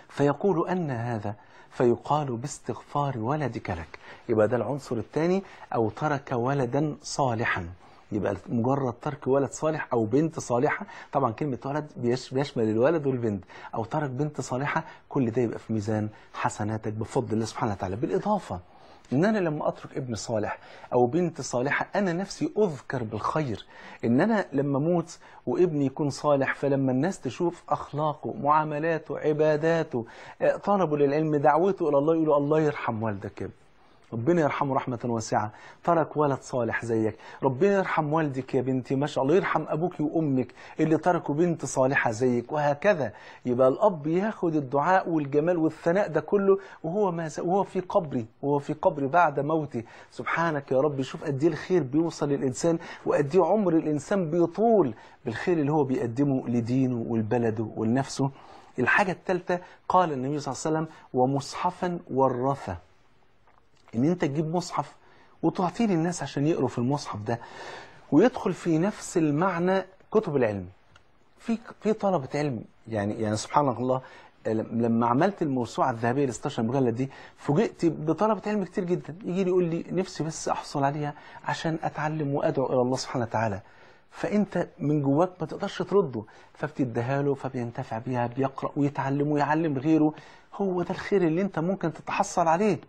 فيقول أن هذا فيقال باستغفار ولدك لك يبقى ده العنصر الثاني أو ترك ولدا صالحا يبقى مجرد ترك ولد صالح او بنت صالحه طبعا كلمه ولد بيشمل الولد والبنت او ترك بنت صالحه كل ده يبقى في ميزان حسناتك بفضل الله سبحانه وتعالى بالاضافه ان انا لما اترك ابن صالح او بنت صالحه انا نفسي اذكر بالخير ان انا لما اموت وابني يكون صالح فلما الناس تشوف اخلاقه معاملاته عباداته آه، طلبه للعلم دعوته الى الله يقولوا الله يرحم والدك يا ربنا يرحمه رحمة واسعة ترك ولد صالح زيك ربنا يرحم والدك يا بنتي ما شاء الله يرحم أبوك وأمك اللي تركوا بنت صالحة زيك وهكذا يبقى الأب ياخد الدعاء والجمال والثناء ده كله وهو ما وهو في قبري وهو في قبري بعد موتي سبحانك يا رب شوف قد ايه الخير بيوصل للإنسان وقد ايه عمر الإنسان بيطول بالخير اللي هو بيقدمه لدينه ولبلده ولنفسه الحاجة الثالثة قال النبي صلى الله عليه وسلم ومصحفا ورثه ان انت تجيب مصحف وتعطيه للناس عشان يقروا في المصحف ده ويدخل في نفس المعنى كتب العلم في في طلبه علم يعني يعني سبحان الله لما عملت الموسوعه الذهبيه ل 16 مجلد دي فوجئت بطلبه علم كتير جدا يجي لي يقول لي نفسي بس احصل عليها عشان اتعلم وادعو الى الله سبحانه وتعالى فانت من جواك ما تقدرش ترده فبتديها له فبينتفع بيها بيقرا ويتعلم ويعلم غيره هو ده الخير اللي انت ممكن تتحصل عليه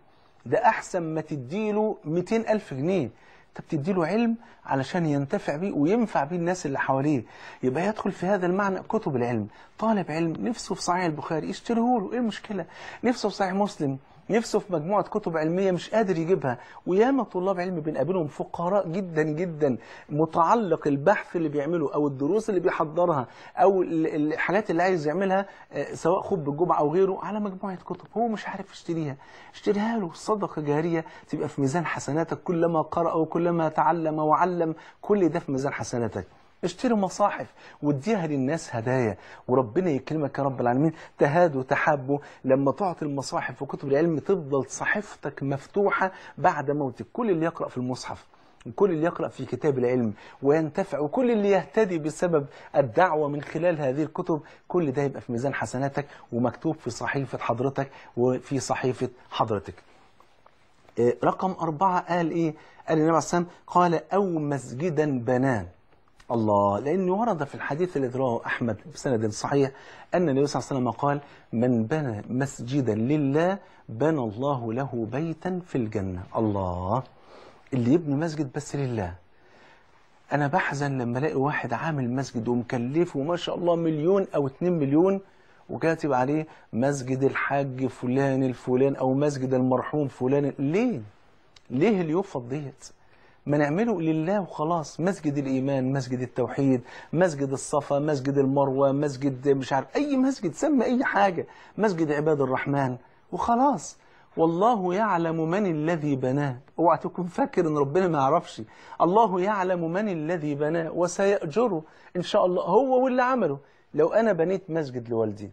ده احسن ما تديله 200 ألف جنيه انت بتديله علم علشان ينتفع بيه وينفع بيه الناس اللي حواليه يبقى يدخل في هذا المعنى كتب العلم طالب علم نفسه في صحيح البخاري يشتريه له ايه المشكله نفسه في صحيح مسلم نفسه في مجموعة كتب علمية مش قادر يجيبها وياما طلاب علم بنقابلهم فقراء جدا جدا متعلق البحث اللي بيعمله أو الدروس اللي بيحضرها أو الحاجات اللي عايز يعملها آه، سواء خب الجمعة أو غيره على مجموعة كتب هو مش عارف يشتريها اشتريها له صدقة جارية تبقى في ميزان حسناتك كلما قرأ وكلما تعلم وعلم كل ده في ميزان حسناتك اشتري مصاحف واديها للناس هدايا وربنا يكرمك يا رب العالمين تهادوا تحابوا لما تعطي المصاحف وكتب العلم تفضل صحيفتك مفتوحة بعد موتك كل اللي يقرأ في المصحف وكل اللي يقرأ في كتاب العلم وينتفع وكل اللي يهتدي بسبب الدعوة من خلال هذه الكتب كل ده يبقى في ميزان حسناتك ومكتوب في صحيفة حضرتك وفي صحيفة حضرتك آه، رقم أربعة قال إيه؟ قال النبي عليه الصلاة والسلام قال أو مسجدا بناه الله لأن ورد في الحديث الذي رواه أحمد بسند صحيح أن النبي صلى الله عليه وسلم قال من بنى مسجدا لله بنى الله له بيتا في الجنة الله اللي يبني مسجد بس لله أنا بحزن لما ألاقي واحد عامل مسجد ومكلفه ما شاء الله مليون أو 2 مليون وكاتب عليه مسجد الحاج فلان الفلان أو مسجد المرحوم فلان ليه؟ ليه اليوفط ديت؟ ما نعمله لله وخلاص مسجد الإيمان مسجد التوحيد مسجد الصفا مسجد المروة مسجد مش عارف أي مسجد سمى أي حاجة مسجد عباد الرحمن وخلاص والله يعلم من الذي بناه اوعى تكون فاكر ان ربنا ما يعرفش الله يعلم من الذي بناه وسيأجره ان شاء الله هو واللي عمله لو انا بنيت مسجد لوالدي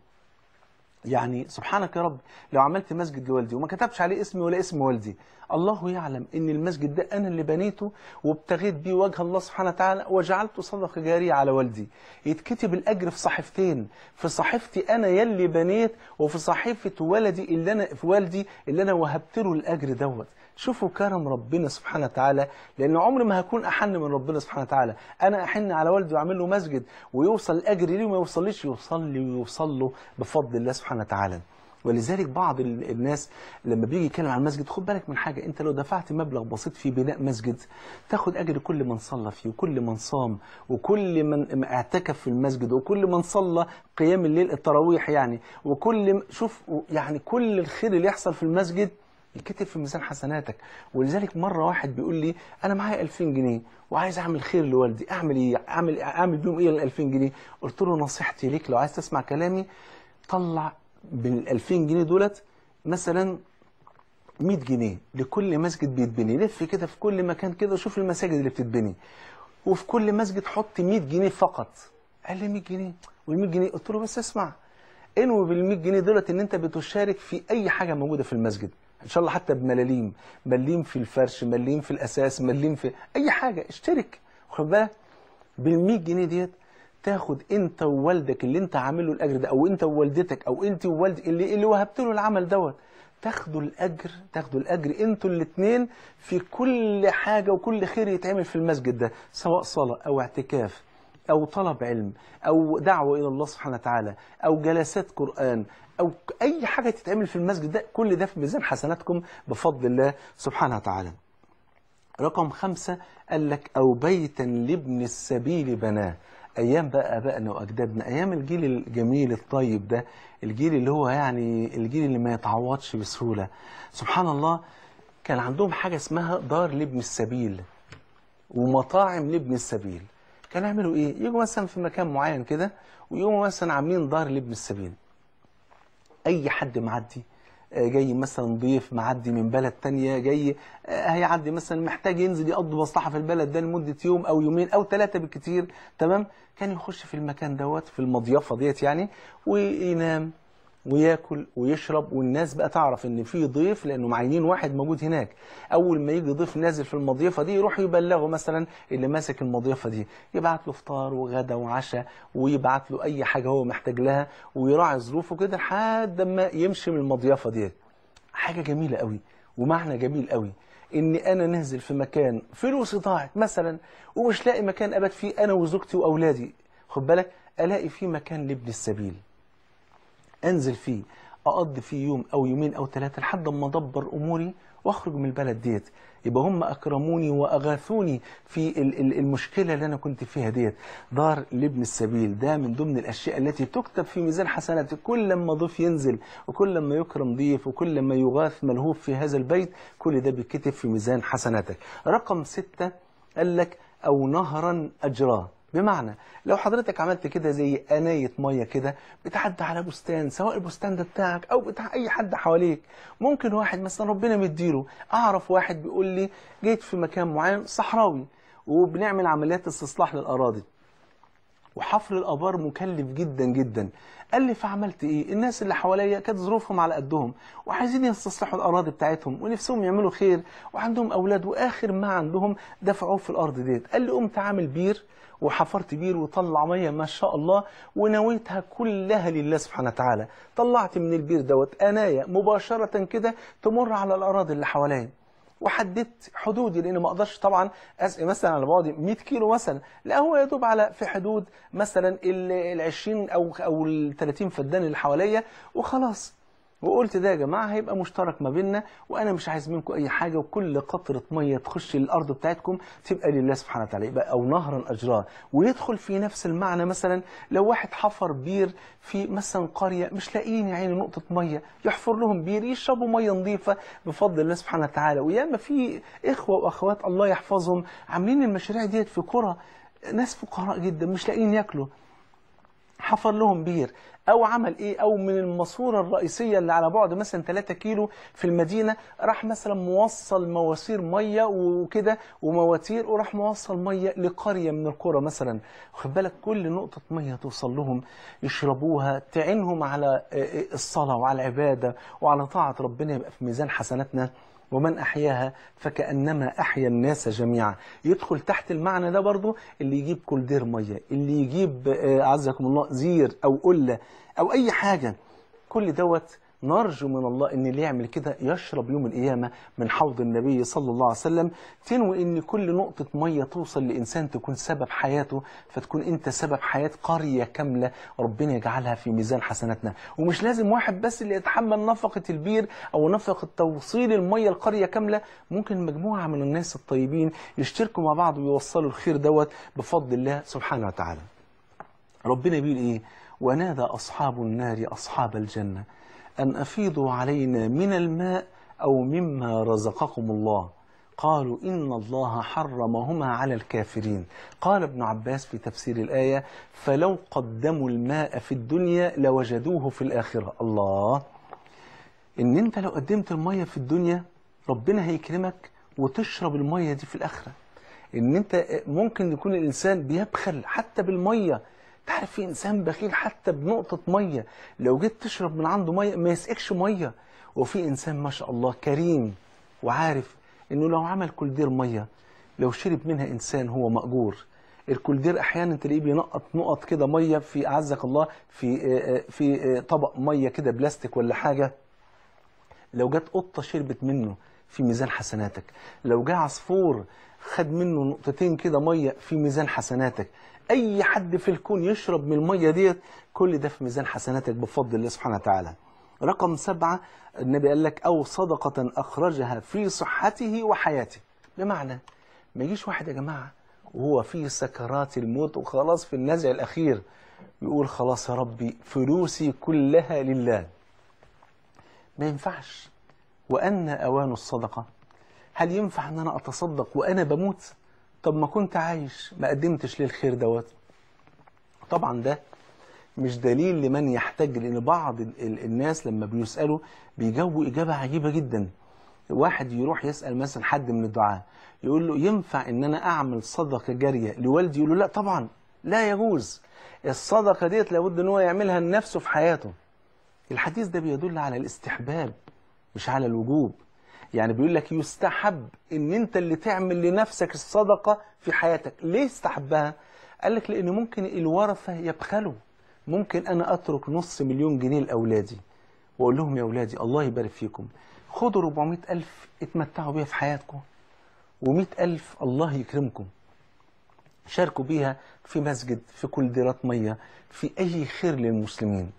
يعني سبحانك يا رب لو عملت مسجد لوالدي وما كتبتش عليه اسمي ولا اسم والدي الله يعلم ان المسجد ده انا اللي بنيته وابتغيت بيه وجه الله سبحانه وتعالى وجعلته صدقه جاريه على والدي يتكتب الاجر في صحيفتين في صحيفتي انا يلي بنيت وفي صحيفه ولدي اللي انا في والدي اللي انا وهبت له الاجر دوت شوفوا كرم ربنا سبحانه وتعالى لان عمري ما هكون احن من ربنا سبحانه وتعالى انا احن على والدي واعمل له مسجد ويوصل الاجر ليه وما يوصليش يوصل لي ويوصل له بفضل الله سبحانه وتعالى ولذلك بعض الناس لما بيجي يتكلم عن المسجد خد بالك من حاجة انت لو دفعت مبلغ بسيط في بناء مسجد تاخد اجر كل من صلى فيه وكل من صام وكل من اعتكف في المسجد وكل من صلى قيام الليل التراويح يعني وكل شوف يعني كل الخير اللي يحصل في المسجد يتكتب في ميزان حسناتك ولذلك مره واحد بيقول لي انا معايا 2000 جنيه وعايز اعمل خير لوالدي اعمل ايه اعمل اعمل بيهم ايه ال 2000 جنيه قلت له نصيحتي ليك لو عايز تسمع كلامي طلع بال 2000 جنيه دولت مثلا 100 جنيه لكل مسجد بيتبني لف كده في كل مكان كده شوف المساجد اللي بتتبني وفي كل مسجد حط 100 جنيه فقط قال لي 100 جنيه وال 100 جنيه قلت له بس اسمع انوي بال 100 جنيه دولت ان انت بتشارك في اي حاجه موجوده في المسجد ان شاء الله حتى بملاليم مليم في الفرش مليم في الاساس مليم في اي حاجه اشترك واخد بالك بال100 جنيه ديت تاخد انت ووالدك اللي انت عامله الاجر ده او انت ووالدتك او انت ووالد اللي اللي وهبت له العمل دوت تاخدوا الاجر تاخدوا الاجر انتوا الاثنين في كل حاجه وكل خير يتعمل في المسجد ده سواء صلاه او اعتكاف او طلب علم او دعوه الى الله سبحانه وتعالى او جلسات قران او اي حاجه تتعمل في المسجد ده كل ده في ميزان حسناتكم بفضل الله سبحانه وتعالى رقم خمسة قال لك أو بيتا لابن السبيل بناه أيام بقى آبائنا وأجدادنا أيام الجيل الجميل الطيب ده الجيل اللي هو يعني الجيل اللي ما يتعوضش بسهولة سبحان الله كان عندهم حاجة اسمها دار لابن السبيل ومطاعم لابن السبيل كانوا يعملوا إيه؟ يجوا مثلا في مكان معين كده ويقوموا مثلا عاملين دار لابن السبيل اي حد معدي آه، جاي مثلا ضيف معدي من بلد تانية جاي آه، هيعدي مثلا محتاج ينزل يقضي مصلحة في البلد ده لمدة يوم أو يومين أو ثلاثة بالكتير تمام كان يخش في المكان دوت في المضيافة ديت يعني وينام وياكل ويشرب والناس بقى تعرف ان في ضيف لانه معينين واحد موجود هناك اول ما يجي ضيف نازل في المضيفه دي يروح يبلغه مثلا اللي ماسك المضيفه دي يبعت له فطار وغدا وعشاء ويبعت له اي حاجه هو محتاج لها ويراعي ظروفه كده لحد ما يمشي من المضيفه دي حاجه جميله قوي ومعنى جميل قوي ان انا نازل في مكان فلوسي ضاعت مثلا ومش لاقي مكان ابات فيه انا وزوجتي واولادي خد بالك الاقي فيه مكان لابن السبيل انزل فيه اقضي فيه يوم او يومين او ثلاثه لحد ما ادبر اموري واخرج من البلد ديت يبقى هم اكرموني واغاثوني في المشكله اللي انا كنت فيها ديت دار لابن السبيل ده من ضمن الاشياء التي تكتب في ميزان حسناتي كل لما ضيف ينزل وكل لما يكرم ضيف وكل لما يغاث ملهوف في هذا البيت كل ده بيتكتب في ميزان حسناتك رقم ستة قال لك او نهرا اجراه بمعنى لو حضرتك عملت كده زي قنايه ميه كده بتعدي على بستان سواء البستان ده بتاعك او بتاع اي حد حواليك ممكن واحد مثلا ربنا مديله اعرف واحد بيقول لي جيت في مكان معين صحراوي وبنعمل عمليات استصلاح للاراضي وحفر الآبار مكلف جدا جدا قال لي فعملت إيه الناس اللي حواليا كانت ظروفهم على قدهم وعايزين يستصلحوا الأراضي بتاعتهم ونفسهم يعملوا خير وعندهم أولاد وآخر ما عندهم دفعوه في الأرض ديت قال لي قمت عامل بير وحفرت بير وطلع ميه ما شاء الله ونويتها كلها لله سبحانه وتعالى طلعت من البير دوت انايا مباشره كده تمر على الاراضي اللي حواليا وحددت حدودي لان ما اقدرش طبعا اسقي مثلا على بعد 100 كيلو مثلا لا هو يا دوب على في حدود مثلا ال 20 او او ال 30 فدان اللي حواليا وخلاص وقلت ده يا جماعه هيبقى مشترك ما بيننا وانا مش عايز منكم اي حاجه وكل قطره ميه تخش الارض بتاعتكم تبقى لله سبحانه وتعالى يبقى او نهرا اجراه ويدخل في نفس المعنى مثلا لو واحد حفر بير في مثلا قريه مش لاقيين يا عيني نقطه ميه يحفر لهم بير يشربوا ميه نظيفه بفضل الله سبحانه وتعالى وياما في اخوه واخوات الله يحفظهم عاملين المشاريع ديت في قرى ناس فقراء جدا مش لاقيين ياكلوا حفر لهم بير او عمل ايه او من الماسوره الرئيسيه اللي على بعد مثلا 3 كيلو في المدينه راح مثلا موصل مواسير ميه وكده ومواتير وراح موصل ميه لقريه من القرى مثلا واخد بالك كل نقطه ميه توصل لهم يشربوها تعينهم على آه، آه، الصلاه وعلى العباده وعلى طاعه ربنا يبقى في ميزان حسناتنا ومن أحياها فكأنما أحيا الناس جميعا يدخل تحت المعنى ده برضو اللي يجيب كولدير مية اللي يجيب آه، عزكم الله زير أو قلة أو أي حاجة كل دوت نرجو من الله ان اللي يعمل كده يشرب يوم القيامه من حوض النبي صلى الله عليه وسلم تنوي ان كل نقطه ميه توصل لانسان تكون سبب حياته فتكون انت سبب حياه قريه كامله ربنا يجعلها في ميزان حسناتنا ومش لازم واحد بس اللي يتحمل نفقه البير او نفقه توصيل الميه لقريه كامله ممكن مجموعه من الناس الطيبين يشتركوا مع بعض ويوصلوا الخير دوت بفضل الله سبحانه وتعالى ربنا بيقول ايه ونادى اصحاب النار اصحاب الجنه أن أفيضوا علينا من الماء أو مما رزقكم الله قالوا إن الله حرمهما على الكافرين قال ابن عباس في تفسير الآية فلو قدموا الماء في الدنيا لوجدوه في الآخرة الله إن أنت لو قدمت المية في الدنيا ربنا هيكرمك وتشرب المية دي في الآخرة إن أنت ممكن يكون الإنسان بيبخل حتى بالمية عارف في انسان بخيل حتى بنقطه ميه لو جيت تشرب من عنده ميه ما يسقكش ميه وفي انسان ما شاء الله كريم وعارف انه لو عمل كولدير ميه لو شرب منها انسان هو ماجور الكولدير احيانا تلاقيه بينقط نقط كده ميه في اعزك الله في آه، آه، في آه، طبق ميه كده بلاستيك ولا حاجه لو جت قطه شربت منه في ميزان حسناتك لو جه عصفور خد منه نقطتين كده ميه في ميزان حسناتك اي حد في الكون يشرب من الميه ديت كل ده في ميزان حسناتك بفضل الله سبحانه وتعالى رقم سبعة النبي قال لك أو صدقة أخرجها في صحته وحياته بمعنى ما يجيش واحد يا جماعة وهو في سكرات الموت وخلاص في النزع الأخير يقول خلاص يا ربي فلوسي كلها لله ما ينفعش وأن أوان الصدقة هل ينفع أن أنا أتصدق وأنا بموت طب ما كنت عايش ما قدمتش ليه الخير دوت طبعا ده مش دليل لمن يحتج لان بعض الناس لما بيسالوا بيجاوبوا اجابه عجيبه جدا واحد يروح يسال مثلا حد من الدعاه يقول له ينفع ان انا اعمل صدقه جاريه لوالدي يقول له لا طبعا لا يجوز الصدقه ديت لابد ان هو يعملها لنفسه في حياته الحديث ده بيدل على الاستحباب مش على الوجوب يعني بيقول لك يستحب ان انت اللي تعمل لنفسك الصدقة في حياتك ليه استحبها قال لك لان ممكن الورثة يبخلوا ممكن انا اترك نص مليون جنيه لاولادي واقول لهم يا اولادي الله يبارك فيكم خدوا 400 الف اتمتعوا بيها في حياتكم و100 الف الله يكرمكم شاركوا بيها في مسجد في كل ديرات ميه في اي خير للمسلمين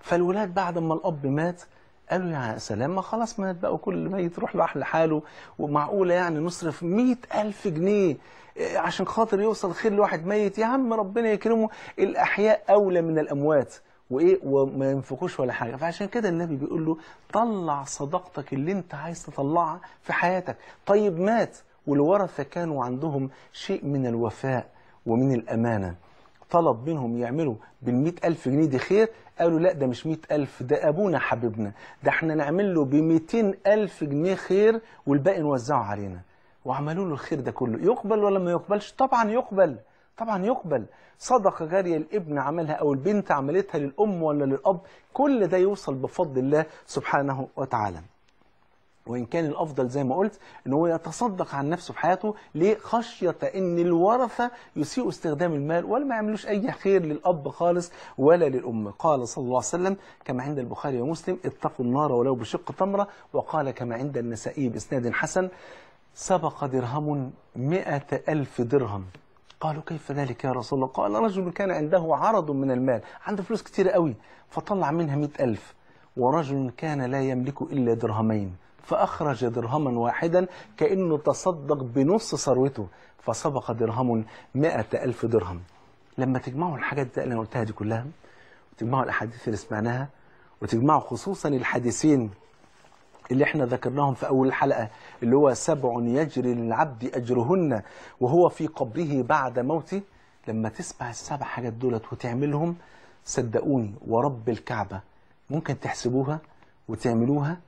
فالولاد بعد ما الاب مات قالوا يا سلام ما خلاص ما بقوا كل ميت يروح راح لحاله ومعقوله يعني نصرف مئة ألف جنيه آه، عشان خاطر يوصل خير لواحد ميت يا عم ربنا يكرمه الاحياء اولى من الاموات وايه وما ينفقوش ولا حاجه فعشان كده النبي بيقول له طلع صداقتك اللي انت عايز تطلعها في حياتك طيب مات والورثه كانوا عندهم شيء من الوفاء ومن الامانه طلب منهم يعملوا بال ألف جنيه دي خير قالوا لا ده مش 100000 ده أبونا حبيبنا ده احنا نعمل له ب 200000 جنيه خير والباقي نوزعه علينا وعملوا له الخير ده كله يقبل ولا ما يقبلش طبعا يقبل طبعا يقبل صدقة جارية الابن عملها أو البنت عملتها للأم ولا للأب كل ده يوصل بفضل الله سبحانه وتعالى وان كان الافضل زي ما قلت ان هو يتصدق عن نفسه في حياته ليه خشيه ان الورثه يسيئوا استخدام المال ولا ما يعملوش اي خير للاب خالص ولا للام قال صلى الله عليه وسلم كما عند البخاري ومسلم اتقوا النار ولو بشق تمره وقال كما عند النسائي باسناد حسن سبق درهم مئة ألف درهم قالوا كيف ذلك يا رسول الله قال رجل كان عنده عرض من المال عنده فلوس كتير قوي فطلع منها مئة ألف ورجل كان لا يملك إلا درهمين فأخرج درهما واحدا كأنه تصدق بنص ثروته فسبق درهم مائة ألف درهم لما تجمعوا الحاجات اللي أنا قلتها دي كلها وتجمعوا الأحاديث اللي سمعناها وتجمعوا خصوصا الحديثين اللي احنا ذكرناهم في أول الحلقة اللي هو سبع يجري للعبد أجرهن وهو في قبره بعد موته لما تسمع السبع حاجات دولت وتعملهم صدقوني ورب الكعبة ممكن تحسبوها وتعملوها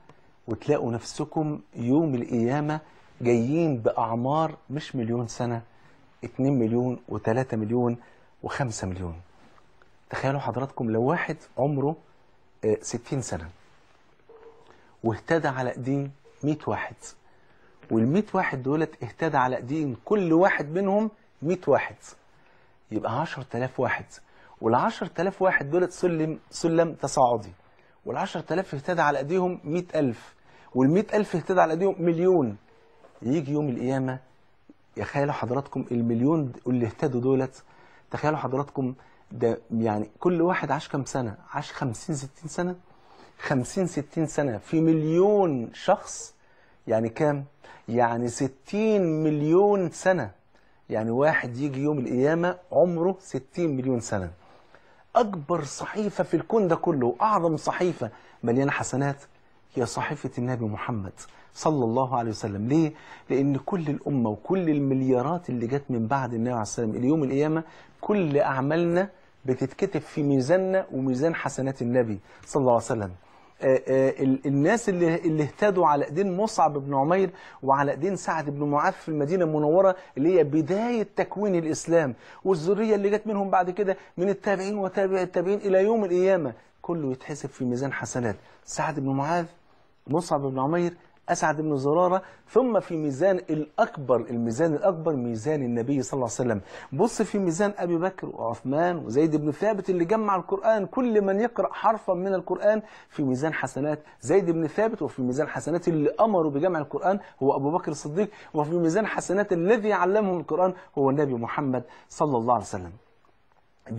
وتلاقوا نفسكم يوم القيامة جايين بأعمار مش مليون سنة 2 مليون و3 مليون و5 مليون تخيلوا حضراتكم لو واحد عمره 60 آه، سنة واهتدى على قديم 100 واحد وال100 واحد دولت اهتدى على ايدين كل واحد منهم 100 واحد يبقى 10000 واحد وال 10000 واحد دولت سلم سلم تصاعدي وال 10000 اهتدى على ايديهم 100000 وال ألف اهتدى على ايديهم مليون يجي يوم القيامه تخيلوا حضراتكم المليون اللي اهتدوا دولت تخيلوا حضراتكم ده يعني كل واحد عاش كام سنه عاش 50 60 سنه 50 60 سنه في مليون شخص يعني كام يعني 60 مليون سنه يعني واحد يجي يوم القيامه عمره 60 مليون سنه اكبر صحيفه في الكون ده كله اعظم صحيفه مليانه حسنات هي صحيفة النبي محمد صلى الله عليه وسلم ليه؟ لأن كل الأمة وكل المليارات اللي جت من بعد النبي عليه السلام اليوم القيامة كل أعمالنا بتتكتب في ميزاننا وميزان حسنات النبي صلى الله عليه وسلم آآ آه، آآ آه، الناس اللي اللي اهتدوا على ايدين مصعب بن عمير وعلى ايدين سعد بن معاذ في المدينه المنوره اللي هي بدايه تكوين الاسلام والذريه اللي جت منهم بعد كده من التابعين وتابع التابعين الى يوم القيامه كله يتحسب في ميزان حسنات سعد بن معاذ مصعب بن عمير أسعد بن زرارة ثم في ميزان الأكبر الميزان الأكبر ميزان النبي صلى الله عليه وسلم بص في ميزان أبي بكر وعثمان وزيد بن ثابت اللي جمع القرآن كل من يقرأ حرفا من القرآن في ميزان حسنات زيد بن ثابت وفي ميزان حسنات اللي أمروا بجمع القرآن هو أبو بكر الصديق وفي ميزان حسنات الذي علمهم القرآن هو النبي محمد صلى الله عليه وسلم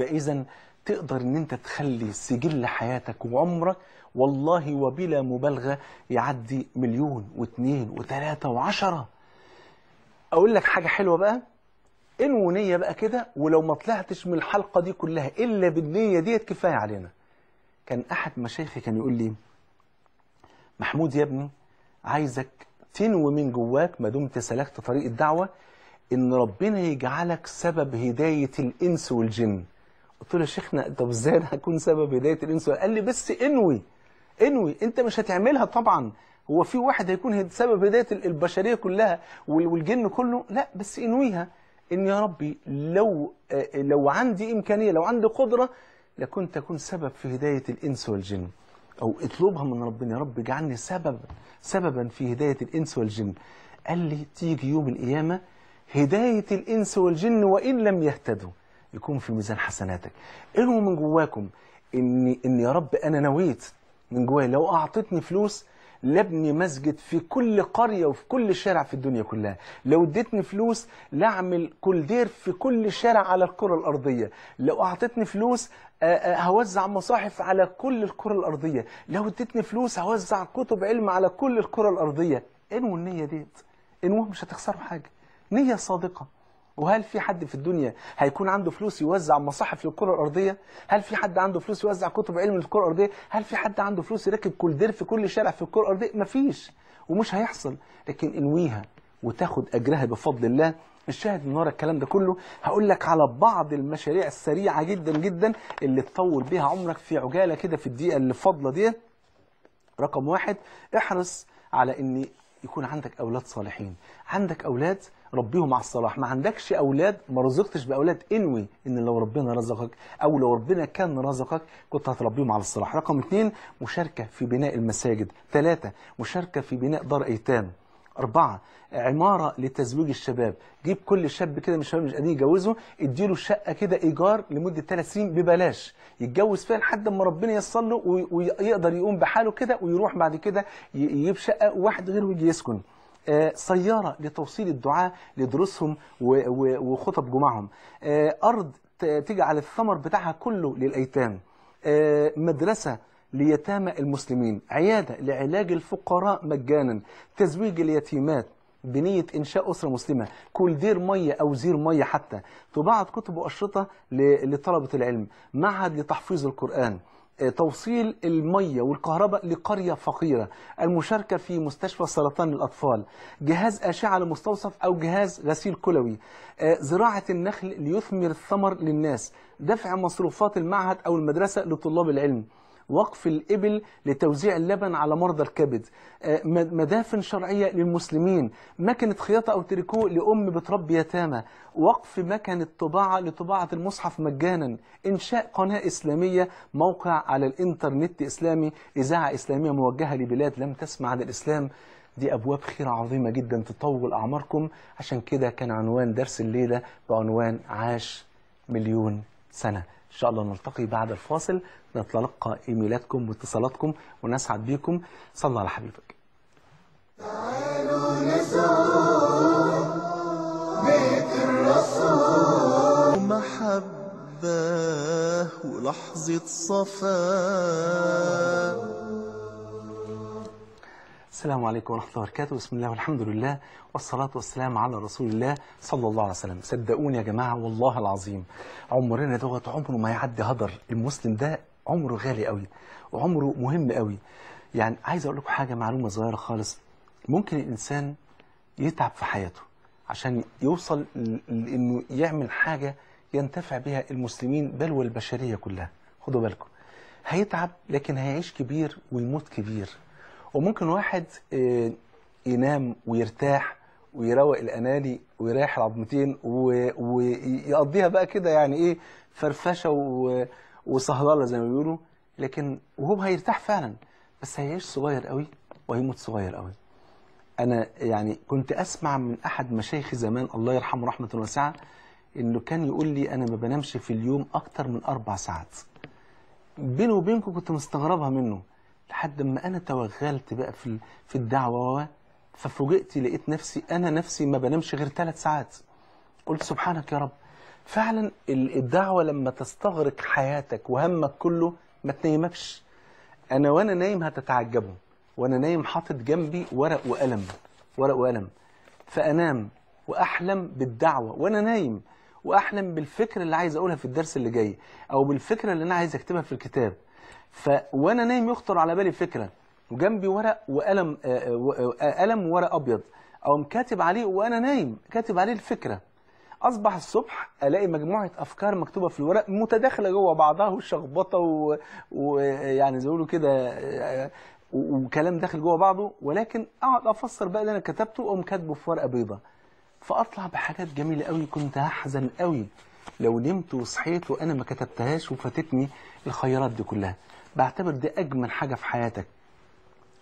إذا تقدر ان انت تخلي سجل حياتك وعمرك والله وبلا مبالغة يعدي مليون واثنين وثلاثة وعشرة اقول لك حاجة حلوة بقى انو نية بقى كده ولو ما طلعتش من الحلقة دي كلها الا بالنية ديت كفاية علينا كان احد مشايخي كان يقول لي محمود يا ابني عايزك تنوي من جواك ما دمت سلكت طريق الدعوة ان ربنا يجعلك سبب هداية الانس والجن قلت له يا شيخنا طب ازاي انا هكون سبب هدايه الانس قال لي بس انوي انوي انت مش هتعملها طبعا هو في واحد هيكون سبب هدايه البشريه كلها والجن كله لا بس انويها ان يا ربي لو آه، آه، لو عندي امكانيه لو عندي قدره لكنت اكون سبب في هدايه الانس والجن او اطلبها من ربنا يا رب اجعلني سبب سببا في هدايه الانس والجن قال لي تيجي يوم القيامه هدايه الانس والجن وان لم يهتدوا يكون في ميزان حسناتك ادعوا من جواكم ان ان يا رب انا نويت من جوايا لو اعطيتني فلوس لابني مسجد في كل قريه وفي كل شارع في الدنيا كلها لو اديتني فلوس لاعمل كولدير في كل شارع على الكره الارضيه لو اعطيتني فلوس آه، آه، هوزع مصاحف على كل الكره الارضيه لو اديتني فلوس هوزع كتب علم على كل الكره الارضيه انووا النيه ديت انو مش هتخسروا حاجه نيه صادقه وهل في حد في الدنيا هيكون عنده فلوس يوزع مصاحف للكره الارضيه هل في حد عنده فلوس يوزع كتب علم للكره الارضيه هل في حد عنده فلوس يركب كل دير في كل شارع في الكره الارضيه مفيش ومش هيحصل لكن انويها وتاخد اجرها بفضل الله الشاهد من ورا الكلام ده كله هقول لك على بعض المشاريع السريعه جدا جدا اللي تطول بيها عمرك في عجاله كده في الدقيقه اللي فاضله ديت رقم واحد احرص على ان يكون عندك اولاد صالحين عندك اولاد ربيهم على الصلاح ما عندكش اولاد ما رزقتش باولاد انوي ان لو ربنا رزقك او لو ربنا كان رزقك كنت هتربيهم على الصلاح رقم اثنين مشاركه في بناء المساجد ثلاثه مشاركه في بناء دار ايتام أربعة عمارة لتزويج الشباب جيب كل شاب كده من الشباب مش قادرين يجوزه اديله شقة كده إيجار لمدة ثلاث سنين ببلاش يتجوز فيها لحد ما ربنا يصل له ويقدر يقوم بحاله كده ويروح بعد كده يجيب شقة وواحد غيره يجي يسكن آه، سيارة لتوصيل الدعاة لدروسهم وخطب جمعهم آه، أرض تجعل الثمر بتاعها كله للأيتام آه، مدرسة ليتامى المسلمين عيادة لعلاج الفقراء مجانا تزويج اليتيمات بنية إنشاء أسرة مسلمة كل دير مية أو زير مية حتى طباعة كتب وأشرطة لطلبة العلم معهد لتحفيظ القرآن توصيل المية والكهرباء لقرية فقيرة المشاركة في مستشفى سرطان الأطفال جهاز أشعة لمستوصف أو جهاز غسيل كلوي آه، زراعة النخل ليثمر الثمر للناس دفع مصروفات المعهد أو المدرسة لطلاب العلم وقف الإبل لتوزيع اللبن على مرضى الكبد آه، مدافن شرعية للمسلمين مكنة خياطة أو تريكو لأم بتربي يتامى وقف مكنة طباعة لطباعة المصحف مجانا إنشاء قناة إسلامية موقع على الإنترنت إسلامي إذاعة إسلامية موجهة لبلاد لم تسمع عن الإسلام دي أبواب خير عظيمة جدا تطول أعماركم عشان كده كان عنوان درس الليلة بعنوان عاش مليون سنة ان شاء الله نلتقي بعد الفاصل نتلقى ايميلاتكم واتصالاتكم ونسعد بيكم صلى على حبيبك تعالوا بيت الرسول محبه ولحظه صفاء السلام عليكم ورحمة الله وبركاته بسم الله والحمد لله والصلاة والسلام على رسول الله صلى الله عليه وسلم صدقوني يا جماعة والله العظيم عمرنا دوت عمره ما يعدي هدر المسلم ده عمره غالي قوي وعمره مهم قوي يعني عايز أقول لكم حاجة معلومة صغيرة خالص ممكن الإنسان يتعب في حياته عشان يوصل لأنه يعمل حاجة ينتفع بها المسلمين بل والبشرية كلها خدوا بالكم هيتعب لكن هيعيش كبير ويموت كبير وممكن واحد آه، ينام ويرتاح ويروق الانالي ويريح العظمتين ويقضيها بقى كده يعني ايه فرفشه وسهرله زي ما بيقولوا لكن وهو هيرتاح فعلا بس هيعيش صغير قوي وهيموت صغير قوي انا يعني كنت اسمع من احد مشايخي زمان الله يرحمه رحمه واسعه انه كان يقول لي انا ما بنامش في اليوم اكتر من اربع ساعات بيني وبينكم كنت مستغربها منه لحد ما انا توغلت بقى في في الدعوه ففوجئت لقيت نفسي انا نفسي ما بنامش غير ثلاث ساعات قلت سبحانك يا رب فعلا الدعوه لما تستغرق حياتك وهمك كله ما تنيمكش انا وانا نايم هتتعجبوا وانا نايم حاطط جنبي ورق وقلم ورق وقلم فانام واحلم بالدعوه وانا نايم واحلم بالفكره اللي عايز اقولها في الدرس اللي جاي او بالفكره اللي انا عايز اكتبها في الكتاب فوانا نايم يخطر على بالي فكره وجنبي ورق وقلم آه، آه، آه، قلم وورق ابيض او كاتب عليه وانا نايم كاتب عليه الفكره اصبح الصبح الاقي مجموعه افكار مكتوبه في الورق متداخله جوه بعضها وشخبطه ويعني زي ما كده وكلام داخل جوه بعضه ولكن اقعد افسر بقى اللي انا كتبته واقوم كاتبه في ورقه بيضاء فاطلع بحاجات جميله قوي كنت هحزن قوي لو نمت وصحيت وانا ما كتبتهاش وفاتتني الخيرات دي كلها بعتبر دي اجمل حاجه في حياتك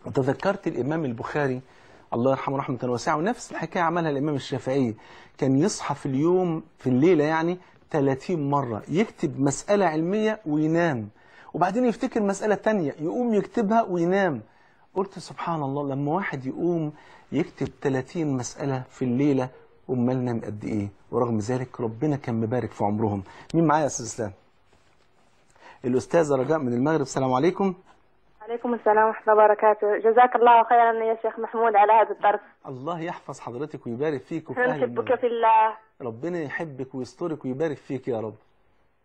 وتذكرت الامام البخاري الله يرحمه رحمه واسعه ونفس الحكايه عملها الامام الشافعي كان يصحى في اليوم في الليله يعني 30 مره يكتب مساله علميه وينام وبعدين يفتكر مساله تانية يقوم يكتبها وينام قلت سبحان الله لما واحد يقوم يكتب 30 مساله في الليله امال نام قد ايه ورغم ذلك ربنا كان مبارك في عمرهم مين معايا يا استاذ اسلام الأستاذة رجاء من المغرب السلام عليكم عليكم السلام ورحمة الله وبركاته جزاك الله خيرا يا شيخ محمود على هذا الدرس الله يحفظ حضرتك ويبارك فيك وفي أهل نحبك في الله ربنا يحبك ويسترك ويبارك فيك يا رب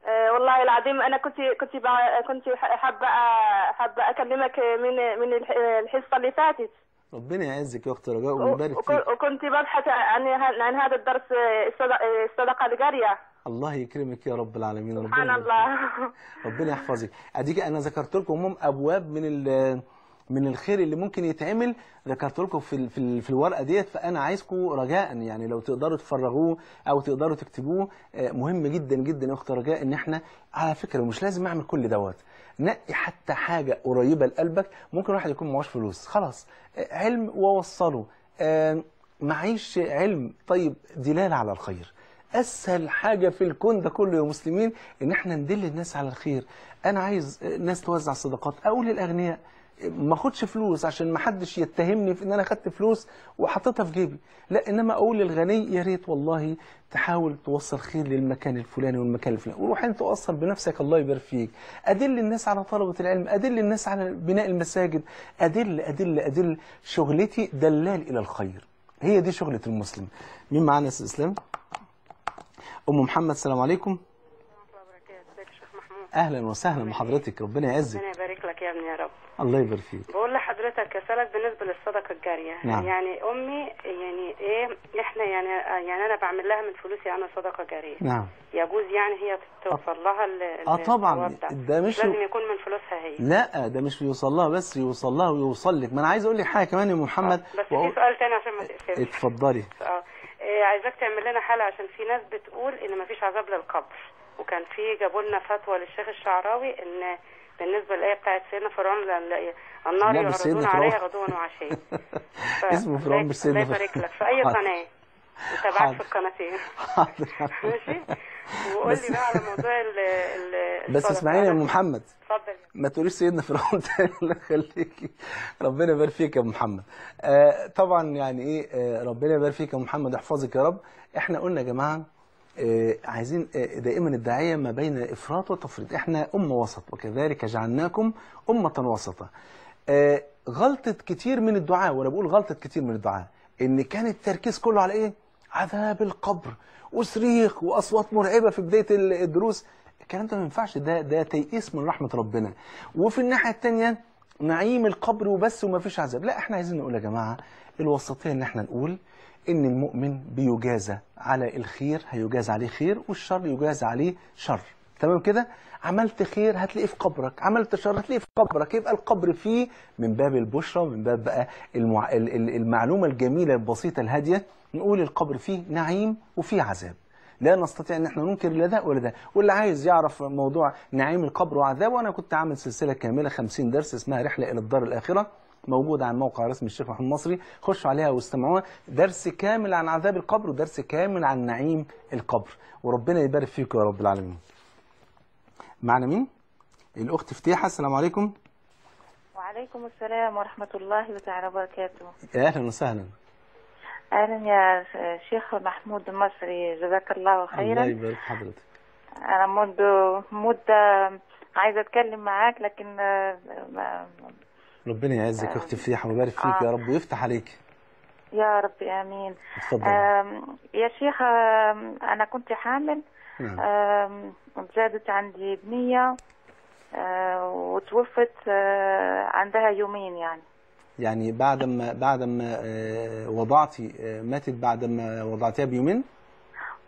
آه، والله العظيم انا كنت كنت كنت حابه حابه اكلمك من من الحصه اللي فاتت ربنا يعزك يا اخت رجاء ويبارك فيك وكنت ببحث عن عن هذا الدرس آه، آه، الصدقه القريه الله يكرمك يا رب العالمين سبحان ربنا الله ربنا يحفظك اديك انا ذكرت لكم هم ابواب من من الخير اللي ممكن يتعمل ذكرت لكم في في, في الورقه ديت فانا عايزكم رجاء يعني لو تقدروا تفرغوه او تقدروا تكتبوه آه، مهم جدا جدا يا اخت رجاء ان احنا على فكره مش لازم اعمل كل دوت نقي حتى حاجه قريبه لقلبك ممكن واحد يكون معهوش فلوس خلاص آه، علم ووصله آه، معيش علم طيب دلالة على الخير اسهل حاجه في الكون ده كله يا مسلمين ان احنا ندل الناس على الخير انا عايز الناس توزع صدقات او للاغنياء ما اخدش فلوس عشان ما حدش يتهمني في ان انا اخدت فلوس وحطيتها في جيبي لا انما اقول للغني يا ريت والله تحاول توصل خير للمكان الفلاني والمكان الفلاني وروح انت توصل بنفسك الله يبارك فيك ادل الناس على طلبه العلم ادل الناس على بناء المساجد ادل ادل ادل شغلتي دلال الى الخير هي دي شغله المسلم مين معانا يا اسلام ام محمد السلام عليكم اهلا وسهلا بحضرتك ربنا يعزك ربنا يبارك لك يا ابني يا رب الله يبارك فيك بقول لحضرتك اسالك بالنسبه للصدقه الجاريه نعم. يعني امي يعني ايه احنا يعني يعني انا بعمل لها من فلوسي انا صدقه جاريه نعم يجوز يعني هي توصل لها اه طبعا ده. مش لازم يكون من فلوسها هي لا ده مش بيوصل لها بس يوصل لها ويوصل لك ما انا عايز اقول لك حاجه كمان يا محمد آه، بس وأقول... في سؤال تاني عشان ما تقفلش اتفضلي اه إيه، عايزاك تعمل لنا حلقه عشان في ناس بتقول ان مفيش عذاب للقبر وكان في جابوا لنا فتوى للشيخ الشعراوي ان بالنسبه للايه بتاعت سيدنا فرعون النار يعرضون عليها غدوا وعشيا اسمه فرعون مش سيدنا الله يبارك لك في اي قناه متابعك في القناتين ماشي وقول لي بقى على موضوع ال بس اسمعيني يا ام محمد اتفضل ما تقوليش سيدنا فرعون تاني الله يخليكي ربنا يبارك فيك يا ابو محمد آه طبعا يعني ايه آه ربنا يبارك فيك يا محمد يحفظك يا رب احنا قلنا يا جماعه آه عايزين آه، دائما الداعيه ما بين افراط وتفريط احنا امه وسط وكذلك جعلناكم امه وسطا آه، غلطه كتير من الدعاه وانا بقول غلطه كتير من الدعاه ان كان التركيز كله على ايه عذاب القبر وصريخ واصوات مرعبه في بدايه الدروس الكلام ده ما ينفعش ده ده تيئيس من رحمه ربنا وفي الناحيه الثانيه نعيم القبر وبس وما فيش عذاب لا احنا عايزين نقول يا جماعه الوسطيه ان احنا نقول ان المؤمن بيجازى على الخير هيجازى عليه خير والشر يجازى عليه شر تمام كده عملت خير هتلاقيه في قبرك عملت شر هتلاقيه في قبرك يبقى القبر فيه من باب البشرى من باب بقى المع... المعلومه الجميله البسيطه الهاديه نقول القبر فيه نعيم وفيه عذاب لا نستطيع ان احنا ننكر لا ده ولا ده واللي عايز يعرف موضوع نعيم القبر وعذابه انا كنت عامل سلسله كامله 50 درس اسمها رحله الى الدار الاخره موجود على الموقع الرسمي الشيخ محمد المصري خشوا عليها واستمعوها درس كامل عن عذاب القبر ودرس كامل عن نعيم القبر وربنا يبارك فيكم يا رب العالمين معنا مين الاخت فتيحه السلام عليكم وعليكم السلام ورحمه الله تعالى وبركاته اهلا وسهلا اهلا يا شيخ محمود المصري جزاك الله خيرا الله يبارك حضرتك انا منذ مده عايزه اتكلم معاك لكن آه، آه، ربنا يعزك ويختم فيها ويبارك فيك آه. يا رب ويفتح عليك يا رب امين اتفضل يا شيخ انا كنت حامل نعم زادت عندي بنيه آه، وتوفت عندها يومين يعني يعني بعد ما بعد ما آه، وضعتي آه، ماتت بعد ما وضعتيها بيومين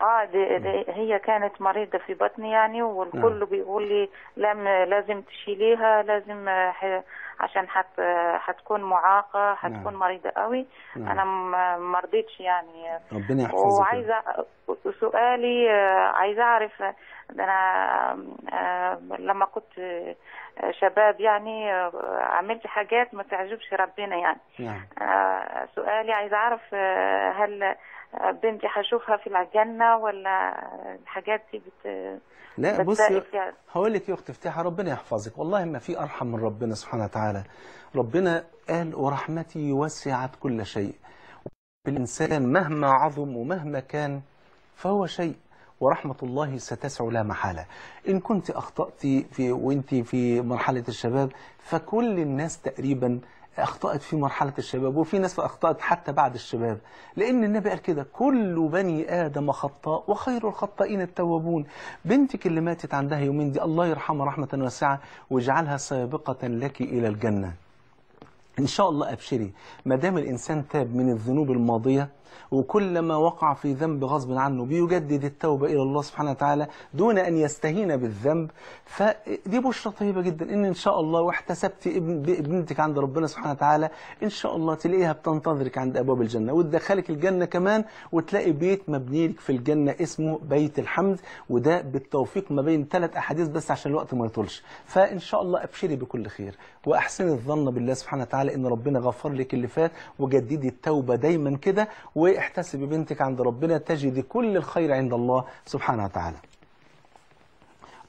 اه دي دي هي كانت مريضه في بطني يعني والكل آه. بيقول لي لم لازم تشيليها لازم آه، عشان حت حتكون معاقه حتكون نعم. مريضه قوي نعم. انا ما رضيتش يعني ربنا يحفظك وعايزه سؤالي عايزه اعرف انا آه، لما كنت شباب يعني آه، عملت حاجات ما تعجبش ربنا يعني نعم. آه، سؤالي عايزه اعرف هل آه، بنتي هشوفها في الجنه ولا الحاجات دي بت لا بصي هقول لك يا اخت افتحي ربنا يحفظك والله ما في ارحم من ربنا سبحانه وتعالى ربنا قال ورحمتي وسعت كل شيء الانسان مهما عظم ومهما كان فهو شيء ورحمة الله ستسع لا محالة إن كنت أخطأت في وإنت في مرحلة الشباب فكل الناس تقريبا أخطأت في مرحلة الشباب وفي ناس أخطأت حتى بعد الشباب لأن النبي قال كده كل بني آدم خطاء وخير الخطائين التوابون بنتك اللي ماتت عندها يومين دي الله يرحمها رحمة واسعة واجعلها سابقة لك إلى الجنة إن شاء الله أبشري ما دام الإنسان تاب من الذنوب الماضية وكلما وقع في ذنب غصب عنه بيجدد التوبة إلى الله سبحانه وتعالى دون أن يستهين بالذنب فدي بشرة طيبة جدا إن إن شاء الله واحتسبت ابن ابنتك عند ربنا سبحانه وتعالى إن شاء الله تلاقيها بتنتظرك عند أبواب الجنة وتدخلك الجنة كمان وتلاقي بيت مبني لك في الجنة اسمه بيت الحمد وده بالتوفيق ما بين ثلاث أحاديث بس عشان الوقت ما يطولش فإن شاء الله أبشري بكل خير وأحسني الظن بالله سبحانه وتعالى إن ربنا غفر لك اللي فات وجددي التوبة دايما كده واحتسبي بنتك عند ربنا تجد كل الخير عند الله سبحانه وتعالى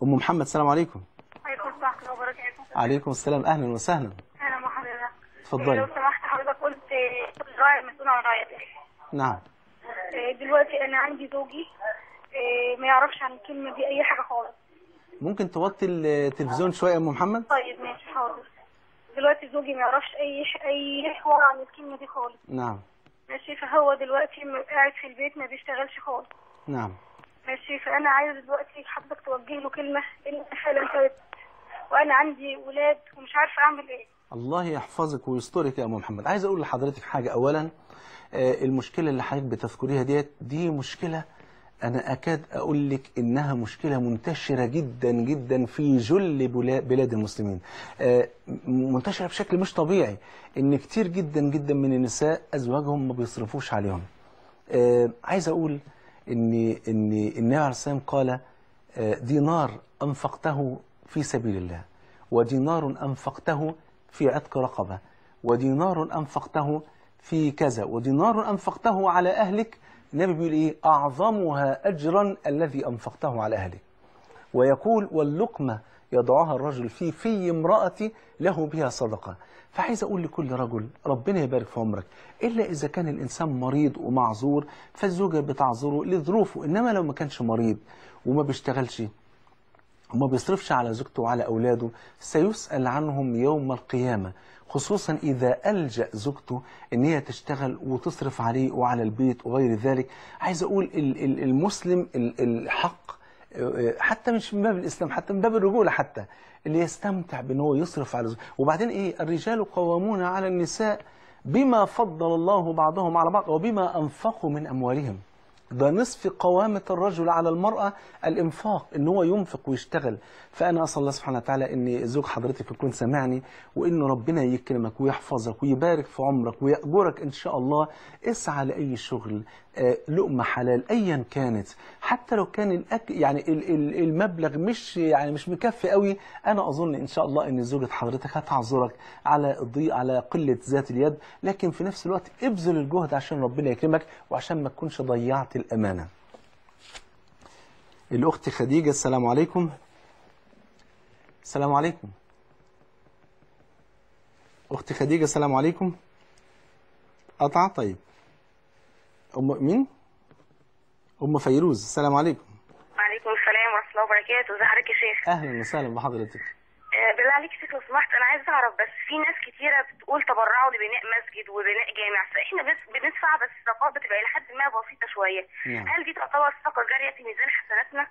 أم محمد السلام عليكم عليكم السلام وبركاته عليكم السلام أهلا وسهلا أهلا محمد اتفضلي إيه، لو سمحت حضرتك قلت راعي مسؤول عن رعيته نعم إيه، دلوقتي أنا عندي زوجي إيه، ما يعرفش عن الكلمة دي أي حاجة خالص ممكن توطي التلفزيون شوية يا أم محمد طيب ماشي حاضر دلوقتي زوجي ما يعرفش أي أي حوار عن الكلمة دي خالص نعم ماشي فهو دلوقتي قاعد في البيت ما بيشتغلش خالص نعم ماشي فانا عايزه دلوقتي حضرتك توجه له كلمه ان فعلا فات وانا عندي ولاد ومش عارفه اعمل ايه الله يحفظك ويسترك يا ام محمد عايز اقول لحضرتك حاجه اولا آه، المشكله اللي حضرتك بتذكريها ديت دي مشكله أنا أكاد أقول لك إنها مشكلة منتشرة جدا جدا في جل بلاد المسلمين آه، منتشرة بشكل مش طبيعي إن كتير جدا جدا من النساء أزواجهم ما بيصرفوش عليهم آه، عايز أقول إن إن النبي عليه الصلاة قال آه، دينار أنفقته في سبيل الله ودينار أنفقته في عتق رقبة ودينار أنفقته في كذا ودينار أنفقته على أهلك النبي بيقول ايه اعظمها اجرا الذي انفقته على اهله ويقول واللقمه يضعها الرجل في في امرأتي له بها صدقة فعايز أقول لكل رجل ربنا يبارك في عمرك إلا إذا كان الإنسان مريض ومعذور فالزوجة بتعذره لظروفه إنما لو ما كانش مريض وما بيشتغلش وما بيصرفش على زوجته وعلى أولاده سيسأل عنهم يوم القيامة خصوصا إذا ألجأ زوجته إن هي تشتغل وتصرف عليه وعلى البيت وغير ذلك عايز أقول المسلم الحق آه، حتى مش من باب الإسلام حتى من باب الرجولة حتى اللي يستمتع بأن هو يصرف على زوجته وبعدين إيه الرجال قوامون على النساء بما فضل الله بعضهم على بعض وبما أنفقوا من أموالهم ده نصف قوامة الرجل على المرأة الإنفاق إن هو ينفق ويشتغل فأنا أسأل الله سبحانه وتعالى إن زوج حضرتك يكون سمعني وإن ربنا يكرمك ويحفظك ويبارك في عمرك ويأجرك إن شاء الله اسعى لأي شغل آه، لقمه حلال ايا كانت حتى لو كان الأك... يعني المبلغ مش يعني مش مكفي قوي انا اظن ان شاء الله ان زوجة حضرتك هتعذرك على الضيق على قله ذات اليد لكن في نفس الوقت ابذل الجهد عشان ربنا يكرمك وعشان ما تكونش ضيعت الامانه الاخت خديجه السلام عليكم السلام عليكم اخت خديجه السلام عليكم قطع طيب ام مين ام فيروز السلام عليكم وعليكم السلام ورحمه الله وبركاته ازي حضرتك يا شيخ اهلا وسهلا بحضرتك آه، بالله عليك شيخ لو سمحت انا عايز اعرف بس في ناس كتيره بتقول تبرعوا لبناء مسجد وبناء جامع فاحنا بس بندفع بس الصدقات بتبقى الى حد ما بسيطه شويه نعم. هل دي تعتبر صدقه جاريه في ميزان حسناتنا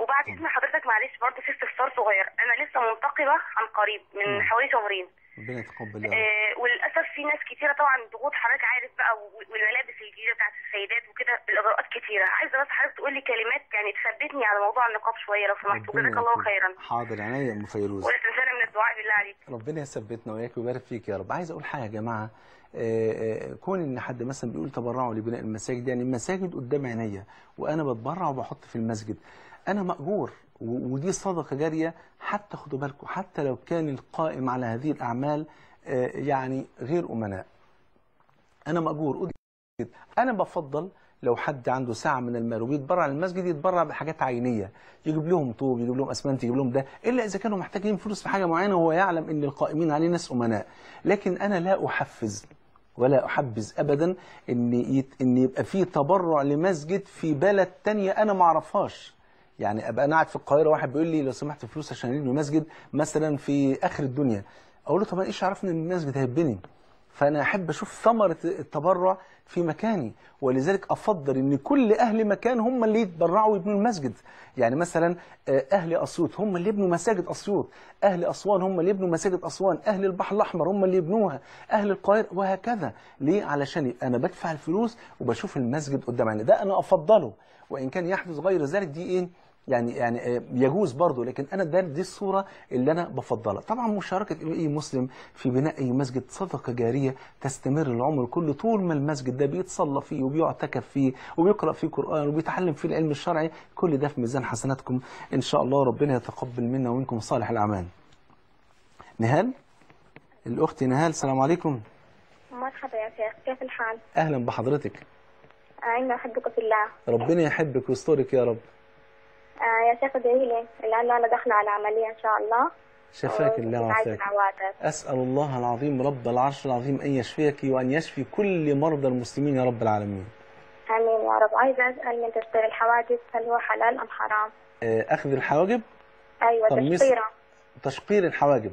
وبعد اذن حضرتك معلش برضه في استفسار صغير انا لسه منتقبه عن قريب من حوالي شهرين ربنا يتقبل يا آه وللاسف في ناس كتيره طبعا ضغوط حضرتك عارف بقى والملابس الجديده بتاعت السيدات وكده الاجراءات كتيره عايزه بس حضرتك تقول لي كلمات يعني تثبتني على موضوع النقاب شويه لو سمحت وجزاك الله خيرا حاضر عينيا ام فيروز ولا تنسانا من الدعاء بالله عليك ربنا يثبتنا وياك ويبارك فيك يا رب عايز اقول حاجه يا جماعه آه، آه، كون ان حد مثلا بيقول تبرعوا لبناء المساجد يعني المساجد قدام عينيا وانا بتبرع وبحط في المسجد أنا مأجور ودي صدقة جارية حتى خدوا بالكم حتى لو كان القائم على هذه الأعمال آه، يعني غير أمناء أنا مأجور أنا بفضل لو حد عنده ساعة من المال وبيتبرع للمسجد يتبرع بحاجات عينية يجيب لهم طوب يجيب لهم أسمنت يجيب لهم ده إلا إذا كانوا محتاجين فلوس في حاجة معينة وهو يعلم إن القائمين عليه ناس أمناء لكن أنا لا أحفز ولا أحبذ أبدا إن, يت... إن يبقى في تبرع لمسجد في بلد تانية أنا ما أعرفهاش يعني ابقى انا قاعد في القاهره واحد بيقول لي لو سمحت فلوس عشان نبني مسجد مثلا في اخر الدنيا اقول له طب انا ايش عرفني ان المسجد هيتبني فانا احب اشوف ثمره التبرع في مكاني ولذلك افضل ان كل اهل مكان هم اللي يتبرعوا ويبنوا المسجد يعني مثلا آه، اهل اسيوط هم اللي يبنوا مساجد اسيوط اهل اسوان هم اللي يبنوا مساجد اسوان اهل البحر الاحمر هم اللي يبنوها اهل القاهره وهكذا ليه علشان انا بدفع الفلوس وبشوف المسجد قدام عيني ده انا افضله وان كان يحدث غير ذلك دي ايه يعني يعني آه، يجوز برضه لكن انا ده دي الصوره اللي انا بفضلها طبعا مشاركه اي مسلم في بناء اي مسجد صدقه جاريه تستمر العمر كله طول ما المسجد ده بيتصلى فيه وبيعتكف فيه وبيقرا فيه قران وبيتعلم فيه العلم الشرعي كل ده في ميزان حسناتكم ان شاء الله ربنا يتقبل منا ومنكم صالح الاعمال نهال الاخت نهال السلام عليكم مرحبا يا شيخ كيف الحال اهلا بحضرتك عيني احبك في الله ربنا يحبك ويسترك يا رب آه، يعتقد لي لأنه أنا داخلة على عملية إن شاء الله شفاك الله وعافاك أسأل الله العظيم رب العرش العظيم أن يشفيك وأن يشفي كل مرضى المسلمين يا رب العالمين آمين يا رب عايزة أسأل من تشتري الحواجب هل هو حلال أم حرام؟ آه، أخذ الحواجب؟ أيوة تشقيرة تشقير الحواجب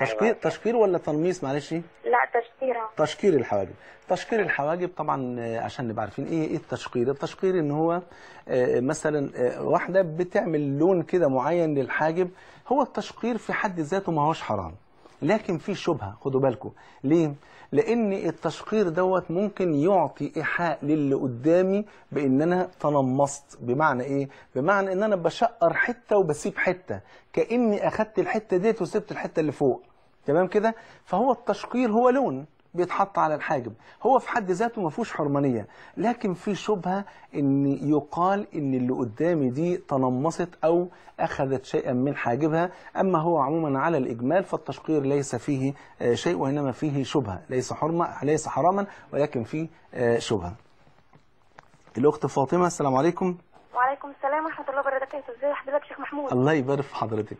تشكير تشكير ولا تلميص معلش لا تشكير تشكير الحواجب تشكير الحواجب طبعا آه، عشان نبقى عارفين ايه ايه التشكير التشكير ان هو آه، آه، مثلا واحده بتعمل لون كده معين للحاجب هو التشقير في حد ذاته ما هوش حرام لكن في شبهه خدوا بالكم ليه لان التشقير دوت ممكن يعطي ايحاء للي قدامي بان انا تنمصت بمعنى ايه بمعنى ان انا بشقر حته وبسيب حته كاني اخدت الحته ديت وسبت الحته اللي فوق تمام كده فهو التشقير هو لون بيتحط على الحاجب هو في حد ذاته ما فيهوش حرمانيه لكن في شبهه ان يقال ان اللي قدامي دي تنمصت او اخذت شيئا من حاجبها اما هو عموما على الاجمال فالتشقير ليس فيه آه، شيء وانما فيه شبهه ليس حرمه ليس حراما ولكن فيه آه، شبهه الاخت فاطمه السلام عليكم وعليكم السلام ورحمه الله وبركاته ازي حضرتك شيخ محمود الله يبارك في حضرتك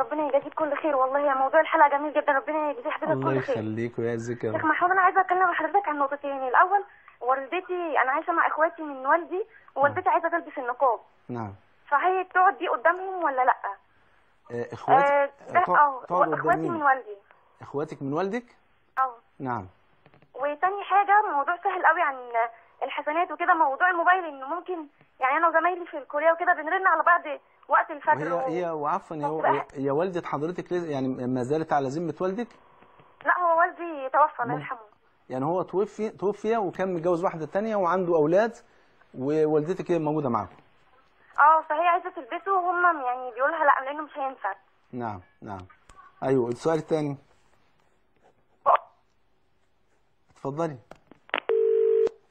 ربنا يجازيك كل خير والله يا موضوع الحلقه جميل جدا ربنا يجازيك حضرتك كل خير الله يخليك ويعزك يا رب شيخ محمود انا عايزه اتكلم مع حضرتك عن نقطتين الاول والدتي انا عايشه مع اخواتي من والدي ووالدتي نعم. عايزه تلبس النقاب نعم فهي تقعد دي قدامهم ولا لا؟ آه، اخواتي آه, آه،, آه، اخواتي من والدي اخواتك من والدك؟ اه نعم وتاني حاجه موضوع سهل قوي عن الحسنات وكده موضوع الموبايل انه ممكن يعني انا وزمايلي في الكوريا وكده بنرن على بعض وقت الفجر هي هي وعفوا هي, هي والده حضرتك يعني ما زالت على ذمه والدك؟ لا هو والدي توفى الله يرحمه يعني هو توفي توفي وكان متجوز واحده ثانيه وعنده اولاد ووالدتك هي موجوده معاه اه فهي عايزه تلبسه وهم يعني بيقولها لها لا لانه مش هينفع نعم نعم ايوه السؤال الثاني اتفضلي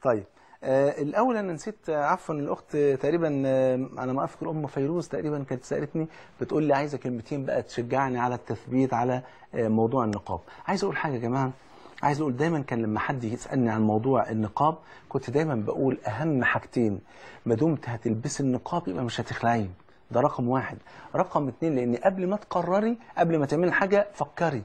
طيب آه، الاول انا نسيت عفوا الاخت تقريبا آه، انا ما اذكر ام فيروز تقريبا كانت سالتني بتقول لي عايزه كلمتين بقى تشجعني على التثبيت على آه، موضوع النقاب عايز اقول حاجه يا جماعه عايز اقول دايما كان لما حد يسالني عن موضوع النقاب كنت دايما بقول اهم حاجتين ما دمت هتلبسي النقاب يبقى مش هتخلعيه ده رقم واحد رقم اتنين لان قبل ما تقرري قبل ما تعملي حاجه فكري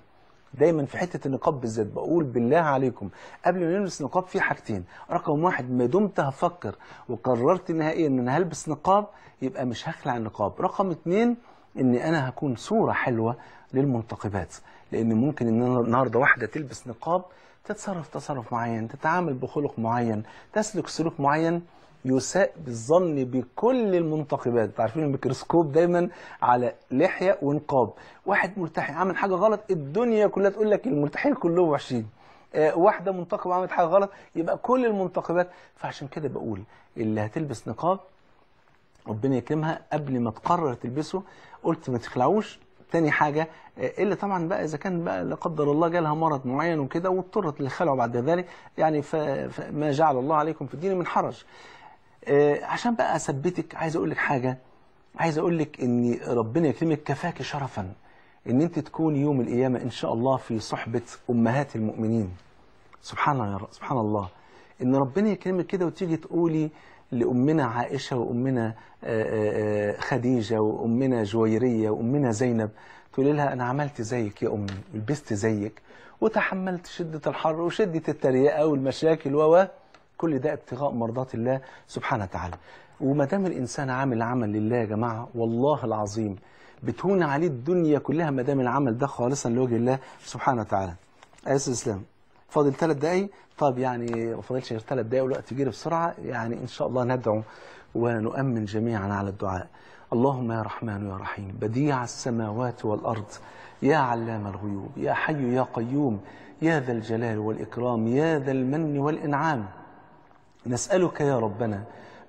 دايما في حته النقاب بالذات بقول بالله عليكم قبل ما نلبس نقاب في حاجتين رقم واحد ما دمت هفكر وقررت نهائيا ان انا هلبس نقاب يبقى مش هخلع النقاب رقم اتنين ان انا هكون صوره حلوه للمنتقبات لان ممكن ان النهارده واحده تلبس نقاب تتصرف تصرف معين تتعامل بخلق معين تسلك سلوك معين يساء بالظن بكل المنتقبات عارفين الميكروسكوب دايما على لحيه ونقاب واحد ملتحي عمل حاجه غلط الدنيا كلها تقول لك الملتحين كلهم وحشين آه، واحده منتقبه عملت حاجه غلط يبقى كل المنتقبات فعشان كده بقول اللي هتلبس نقاب ربنا يكرمها قبل ما تقرر تلبسه قلت ما تخلعوش تاني حاجه آه، الا طبعا بقى اذا كان بقى لا قدر الله جالها مرض معين وكده واضطرت للخلع بعد ذلك يعني فما جعل الله عليكم في الدين من حرج آه، عشان بقى اثبتك عايز اقول لك حاجه عايز اقول لك ان ربنا يكرمك كفاك شرفا ان انت تكون يوم القيامه ان شاء الله في صحبه امهات المؤمنين سبحان الله يا سبحان الله ان ربنا يكرمك كده وتيجي تقولي لامنا عائشه وامنا آه، آه، خديجه وامنا جويريه وامنا زينب تقولي لها انا عملت زيك يا امي لبست زيك وتحملت شده الحر وشده التريقه والمشاكل و كل ده ابتغاء مرضات الله سبحانه وتعالى وما دام الانسان عامل عمل لله يا جماعه والله العظيم بتهون عليه الدنيا كلها ما دام العمل ده خالصا لوجه الله سبحانه وتعالى اسف الاسلام فاضل ثلاث دقايق طب يعني ما فاضلش غير ثلاث دقايق والوقت يجري بسرعه يعني ان شاء الله ندعو ونؤمن جميعا على الدعاء اللهم يا رحمن يا رحيم بديع السماوات والارض يا علام الغيوب يا حي يا قيوم يا ذا الجلال والاكرام يا ذا المن والانعام نسألك يا ربنا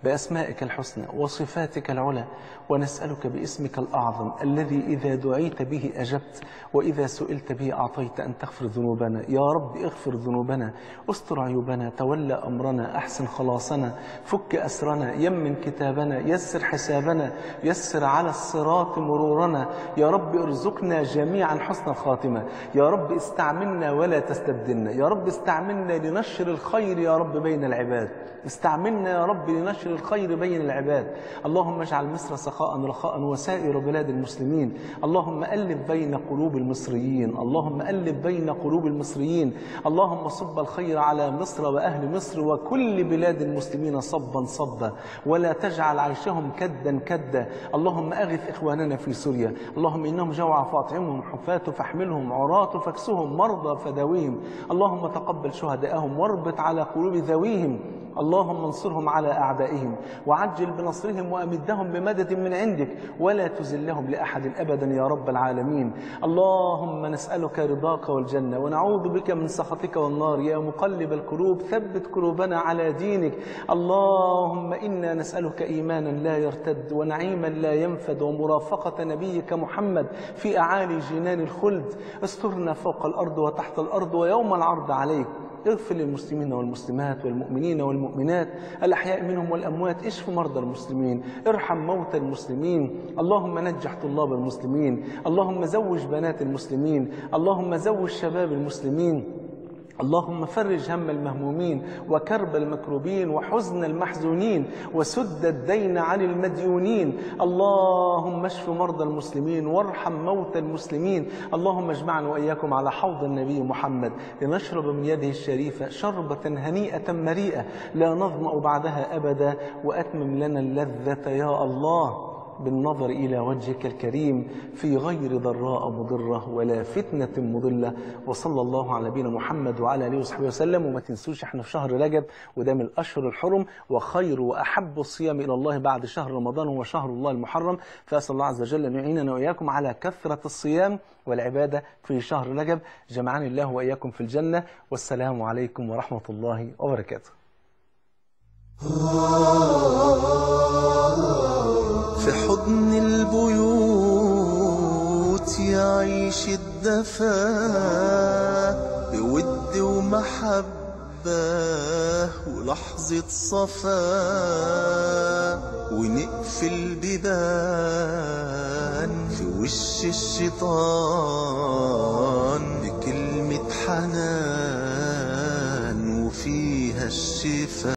بأسمائك الحسنى وصفاتك العلى ونسألك باسمك الأعظم الذي إذا دعيت به أجبت وإذا سئلت به أعطيت أن تغفر ذنوبنا يا رب اغفر ذنوبنا استر عيوبنا تولى أمرنا أحسن خلاصنا فك أسرنا يمن كتابنا يسر حسابنا يسر على الصراط مرورنا يا رب ارزقنا جميعا حسن الخاتمة يا رب استعملنا ولا تستبدلنا يا رب استعملنا لنشر الخير يا رب بين العباد استعملنا يا رب لنشر عشان الخير بين العباد اللهم اجعل مصر سخاء رخاء وسائر بلاد المسلمين اللهم ألف بين قلوب المصريين اللهم ألف بين قلوب المصريين اللهم صب الخير على مصر وأهل مصر وكل بلاد المسلمين صبا صبا ولا تجعل عيشهم كدا كدا اللهم أغث إخواننا في سوريا اللهم إنهم جوع فاطعمهم حفاة فاحملهم عراة فاكسهم مرضى فداويهم اللهم تقبل شهداءهم واربط على قلوب ذويهم اللهم انصرهم على أعدائهم وعجل بنصرهم وأمدهم بمدد من عندك ولا تزلهم لأحد أبدا يا رب العالمين اللهم نسألك رضاك والجنة ونعوذ بك من سخطك والنار يا مقلب القلوب ثبت قلوبنا على دينك اللهم إنا نسألك إيمانا لا يرتد ونعيما لا ينفد ومرافقة نبيك محمد في أعالي جنان الخلد استرنا فوق الأرض وتحت الأرض ويوم العرض عليك اغفر للمسلمين والمسلمات والمؤمنين والمؤمنات الأحياء منهم والأموات اشف مرضى المسلمين ارحم موتى المسلمين اللهم نجح طلاب المسلمين اللهم زوج بنات المسلمين اللهم زوج شباب المسلمين اللهم فرج هم المهمومين وكرب المكروبين وحزن المحزونين وسد الدين عن المديونين اللهم اشف مرضى المسلمين وارحم موتى المسلمين اللهم اجمعنا وإياكم على حوض النبي محمد لنشرب من يده الشريفة شربة هنيئة مريئة لا نظمأ بعدها أبدا وأتمم لنا اللذة يا الله بالنظر إلى وجهك الكريم في غير ضراء مضرة ولا فتنة مضلة وصلى الله على نبينا محمد وعلى آله وصحبه وسلم وما تنسوش احنا في شهر رجب وده من الأشهر الحرم وخير وأحب الصيام إلى الله بعد شهر رمضان هو شهر الله المحرم فأسأل الله عز وجل أن يعيننا وإياكم على كثرة الصيام والعبادة في شهر رجب جمعني الله وإياكم في الجنة والسلام عليكم ورحمة الله وبركاته في حضن البيوت يعيش الدفا بود ومحبة ولحظة صفا ونقفل بيبان في وش الشيطان بكلمة حنان وفيها الشفا